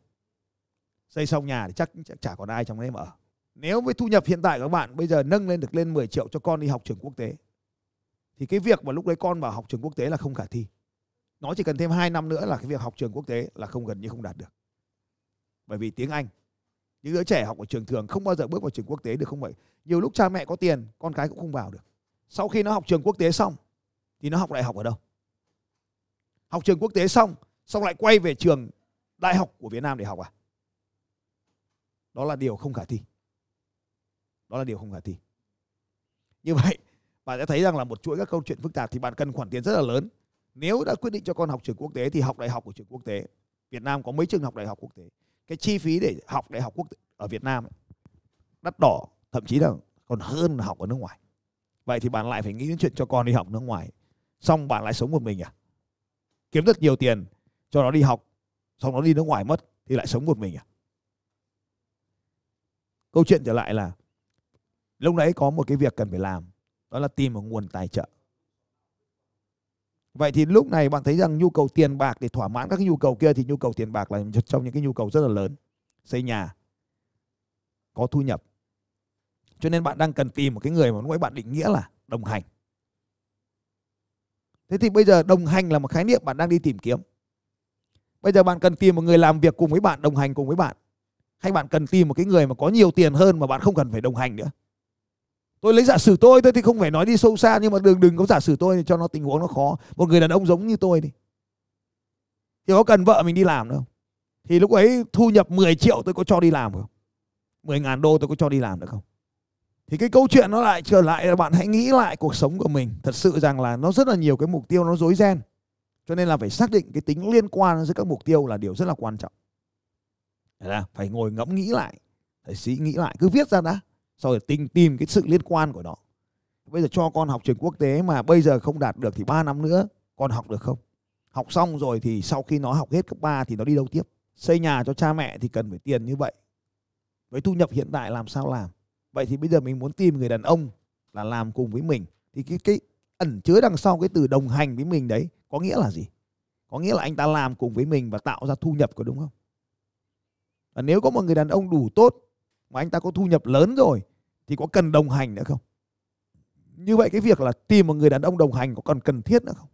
xây xong nhà thì chắc, chắc chả còn ai trong đấy mà ở nếu với thu nhập hiện tại của các bạn bây giờ nâng lên được lên 10 triệu cho con đi học trường quốc tế thì cái việc mà lúc đấy con vào học trường quốc tế là không khả thi nó chỉ cần thêm 2 năm nữa là cái việc học trường quốc tế là không gần như không đạt được bởi vì tiếng Anh những đứa trẻ học ở trường thường không bao giờ bước vào trường quốc tế được không vậy nhiều lúc cha mẹ có tiền con cái cũng không vào được sau khi nó học trường quốc tế xong thì nó học đại học ở đâu học trường quốc tế xong xong lại quay về trường đại học của Việt Nam để học à đó là điều không khả thi đó là điều không khả thi như vậy bạn sẽ thấy rằng là một chuỗi các câu chuyện phức tạp thì bạn cần khoản tiền rất là lớn nếu đã quyết định cho con học trường quốc tế thì học đại học của trường quốc tế Việt Nam có mấy trường học đại học quốc tế cái chi phí để học đại học quốc tế ở Việt Nam đắt đỏ thậm chí là còn hơn là học ở nước ngoài vậy thì bạn lại phải nghĩ đến chuyện cho con đi học nước ngoài xong bạn lại sống một mình à kiếm rất nhiều tiền cho nó đi học xong nó đi nước ngoài mất thì lại sống một mình à câu chuyện trở lại là lúc đấy có một cái việc cần phải làm đó là tìm một nguồn tài trợ vậy thì lúc này bạn thấy rằng nhu cầu tiền bạc để thỏa mãn các nhu cầu kia thì nhu cầu tiền bạc là một trong những cái nhu cầu rất là lớn xây nhà có thu nhập cho nên bạn đang cần tìm một cái người mà lúc ấy bạn định nghĩa là đồng hành thế thì bây giờ đồng hành là một khái niệm bạn đang đi tìm kiếm bây giờ bạn cần tìm một người làm việc cùng với bạn đồng hành cùng với bạn hay bạn cần tìm một cái người mà có nhiều tiền hơn mà bạn không cần phải đồng hành nữa tôi lấy giả sử tôi tôi thì không phải nói đi sâu xa nhưng mà đừng đừng có giả sử tôi cho nó tình huống nó khó một người đàn ông giống như tôi đi thì có cần vợ mình đi làm đâu thì lúc ấy thu nhập 10 triệu tôi có cho đi làm không 10 ngàn đô tôi có cho đi làm được không thì cái câu chuyện nó lại trở lại là bạn hãy nghĩ lại cuộc sống của mình thật sự rằng là nó rất là nhiều cái mục tiêu nó rối ren cho nên là phải xác định cái tính liên quan giữa các mục tiêu là điều rất là quan trọng là phải ngồi ngẫm nghĩ lại phải suy nghĩ lại cứ viết ra đã sau rồi tinh tìm cái sự liên quan của nó bây giờ cho con học trường quốc tế mà bây giờ không đạt được thì 3 năm nữa con học được không học xong rồi thì sau khi nó học hết cấp 3 thì nó đi đâu tiếp xây nhà cho cha mẹ thì cần phải tiền như vậy với thu nhập hiện tại làm sao làm vậy thì bây giờ mình muốn tìm người đàn ông là làm cùng với mình thì cái cái ẩn chứa đằng sau cái từ đồng hành với mình đấy có nghĩa là gì có nghĩa là anh ta làm cùng với mình và tạo ra thu nhập có đúng không và nếu có một người đàn ông đủ tốt mà anh ta có thu nhập lớn rồi thì có cần đồng hành nữa không như vậy cái việc là tìm một người đàn ông đồng hành có còn cần thiết nữa không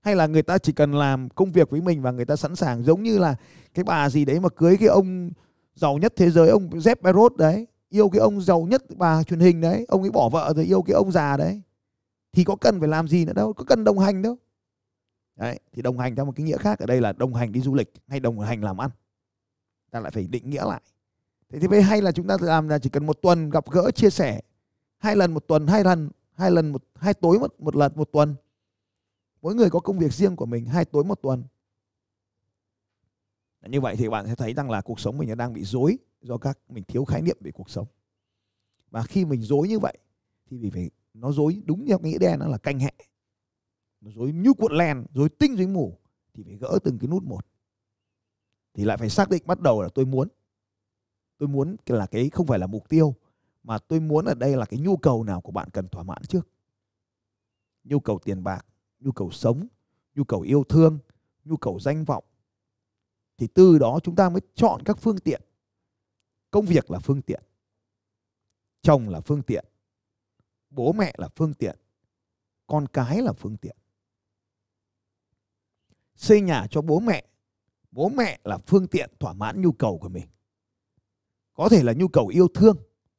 hay là người ta chỉ cần làm công việc với mình và người ta sẵn sàng giống như là cái bà gì đấy mà cưới cái ông giàu nhất thế giới ông Jeff Bezos đấy yêu cái ông giàu nhất bà truyền hình đấy ông ấy bỏ vợ rồi yêu cái ông già đấy thì có cần phải làm gì nữa đâu có cần đồng hành đâu đấy thì đồng hành theo một cái nghĩa khác ở đây là đồng hành đi du lịch hay đồng hành làm ăn ta lại phải định nghĩa lại thế thì mới hay là chúng ta làm là chỉ cần một tuần gặp gỡ chia sẻ hai lần một tuần hai lần hai lần một hai tối một một lần một tuần mỗi người có công việc riêng của mình hai tối một tuần như vậy thì bạn sẽ thấy rằng là cuộc sống mình đang bị dối do các mình thiếu khái niệm về cuộc sống và khi mình dối như vậy thì vì phải nó dối đúng theo nghĩa đen nó là canh hẹ nó dối như cuộn len dối tinh dối mù thì phải gỡ từng cái nút một thì lại phải xác định bắt đầu là tôi muốn tôi muốn là cái không phải là mục tiêu mà tôi muốn ở đây là cái nhu cầu nào của bạn cần thỏa mãn trước nhu cầu tiền bạc nhu cầu sống nhu cầu yêu thương nhu cầu danh vọng thì từ đó chúng ta mới chọn các phương tiện công việc là phương tiện chồng là phương tiện bố mẹ là phương tiện con cái là phương tiện xây nhà cho bố mẹ bố mẹ là phương tiện thỏa mãn nhu cầu của mình có thể là nhu cầu yêu thương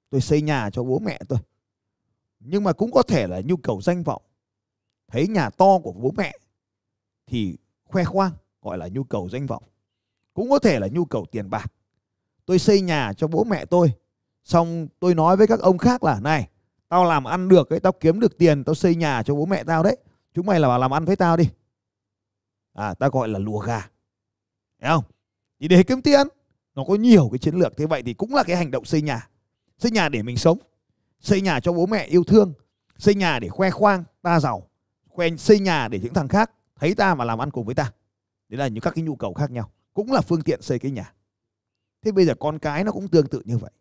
tôi xây nhà cho bố mẹ tôi nhưng mà cũng có thể là nhu cầu danh vọng thấy nhà to của bố mẹ thì khoe khoang gọi là nhu cầu danh vọng cũng có thể là nhu cầu tiền bạc tôi xây nhà cho bố mẹ tôi xong tôi nói với các ông khác là này tao làm ăn được ấy tao kiếm được tiền tao xây nhà cho bố mẹ tao đấy chúng mày là làm ăn với tao đi à tao gọi là lùa gà thấy không đi để kiếm tiền nó có nhiều cái chiến lược thế vậy thì cũng là cái hành động xây nhà xây nhà để mình sống xây nhà cho bố mẹ yêu thương xây nhà để khoe khoang ta giàu khoe xây nhà để những thằng khác thấy ta mà làm ăn cùng với ta đấy là những các cái nhu cầu khác nhau cũng là phương tiện xây cái nhà thế bây giờ con cái nó cũng tương tự như vậy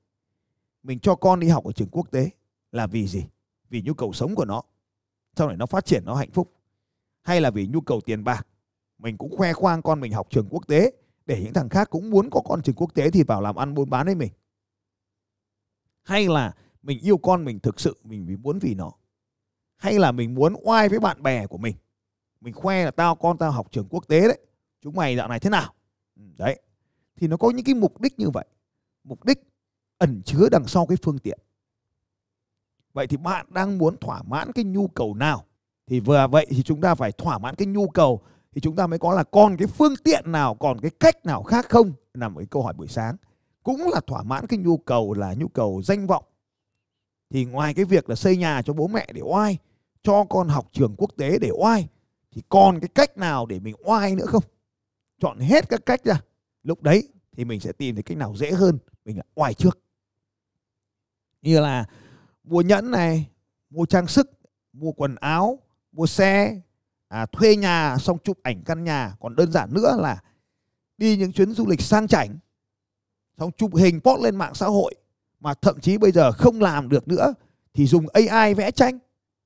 mình cho con đi học ở trường quốc tế là vì gì vì nhu cầu sống của nó sau này nó phát triển nó hạnh phúc hay là vì nhu cầu tiền bạc mình cũng khoe khoang con mình học trường quốc tế để những thằng khác cũng muốn có con trường quốc tế thì vào làm ăn buôn bán với mình hay là mình yêu con mình thực sự mình muốn vì nó hay là mình muốn oai với bạn bè của mình mình khoe là tao con tao học trường quốc tế đấy chúng mày dạo này thế nào ừ, đấy thì nó có những cái mục đích như vậy mục đích ẩn chứa đằng sau cái phương tiện vậy thì bạn đang muốn thỏa mãn cái nhu cầu nào thì vừa vậy thì chúng ta phải thỏa mãn cái nhu cầu thì chúng ta mới có là còn cái phương tiện nào còn cái cách nào khác không nằm ở câu hỏi buổi sáng cũng là thỏa mãn cái nhu cầu là nhu cầu danh vọng thì ngoài cái việc là xây nhà cho bố mẹ để oai cho con học trường quốc tế để oai thì còn cái cách nào để mình oai nữa không chọn hết các cách ra lúc đấy thì mình sẽ tìm thấy cách nào dễ hơn mình là oai trước như là mua nhẫn này mua trang sức mua quần áo mua xe à, thuê nhà xong chụp ảnh căn nhà còn đơn giản nữa là đi những chuyến du lịch sang chảnh xong chụp hình post lên mạng xã hội mà thậm chí bây giờ không làm được nữa thì dùng AI vẽ tranh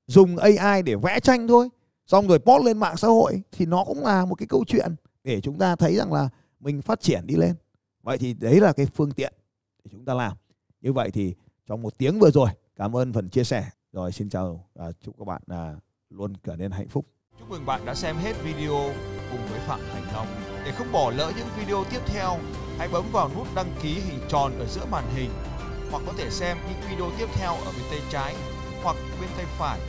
dùng AI để vẽ tranh thôi xong rồi post lên mạng xã hội thì nó cũng là một cái câu chuyện để chúng ta thấy rằng là mình phát triển đi lên vậy thì đấy là cái phương tiện để chúng ta làm như vậy thì trong một tiếng vừa rồi cảm ơn phần chia sẻ rồi xin chào và chúc các bạn à, luôn trở nên hạnh phúc Chúc mừng bạn đã xem hết video cùng với Phạm Thành Long. Để không bỏ lỡ những video tiếp theo, hãy bấm vào nút đăng ký hình tròn ở giữa màn hình hoặc có thể xem những video tiếp theo ở bên tay trái hoặc bên tay phải.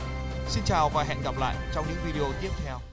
Xin chào và hẹn gặp lại trong những video tiếp theo.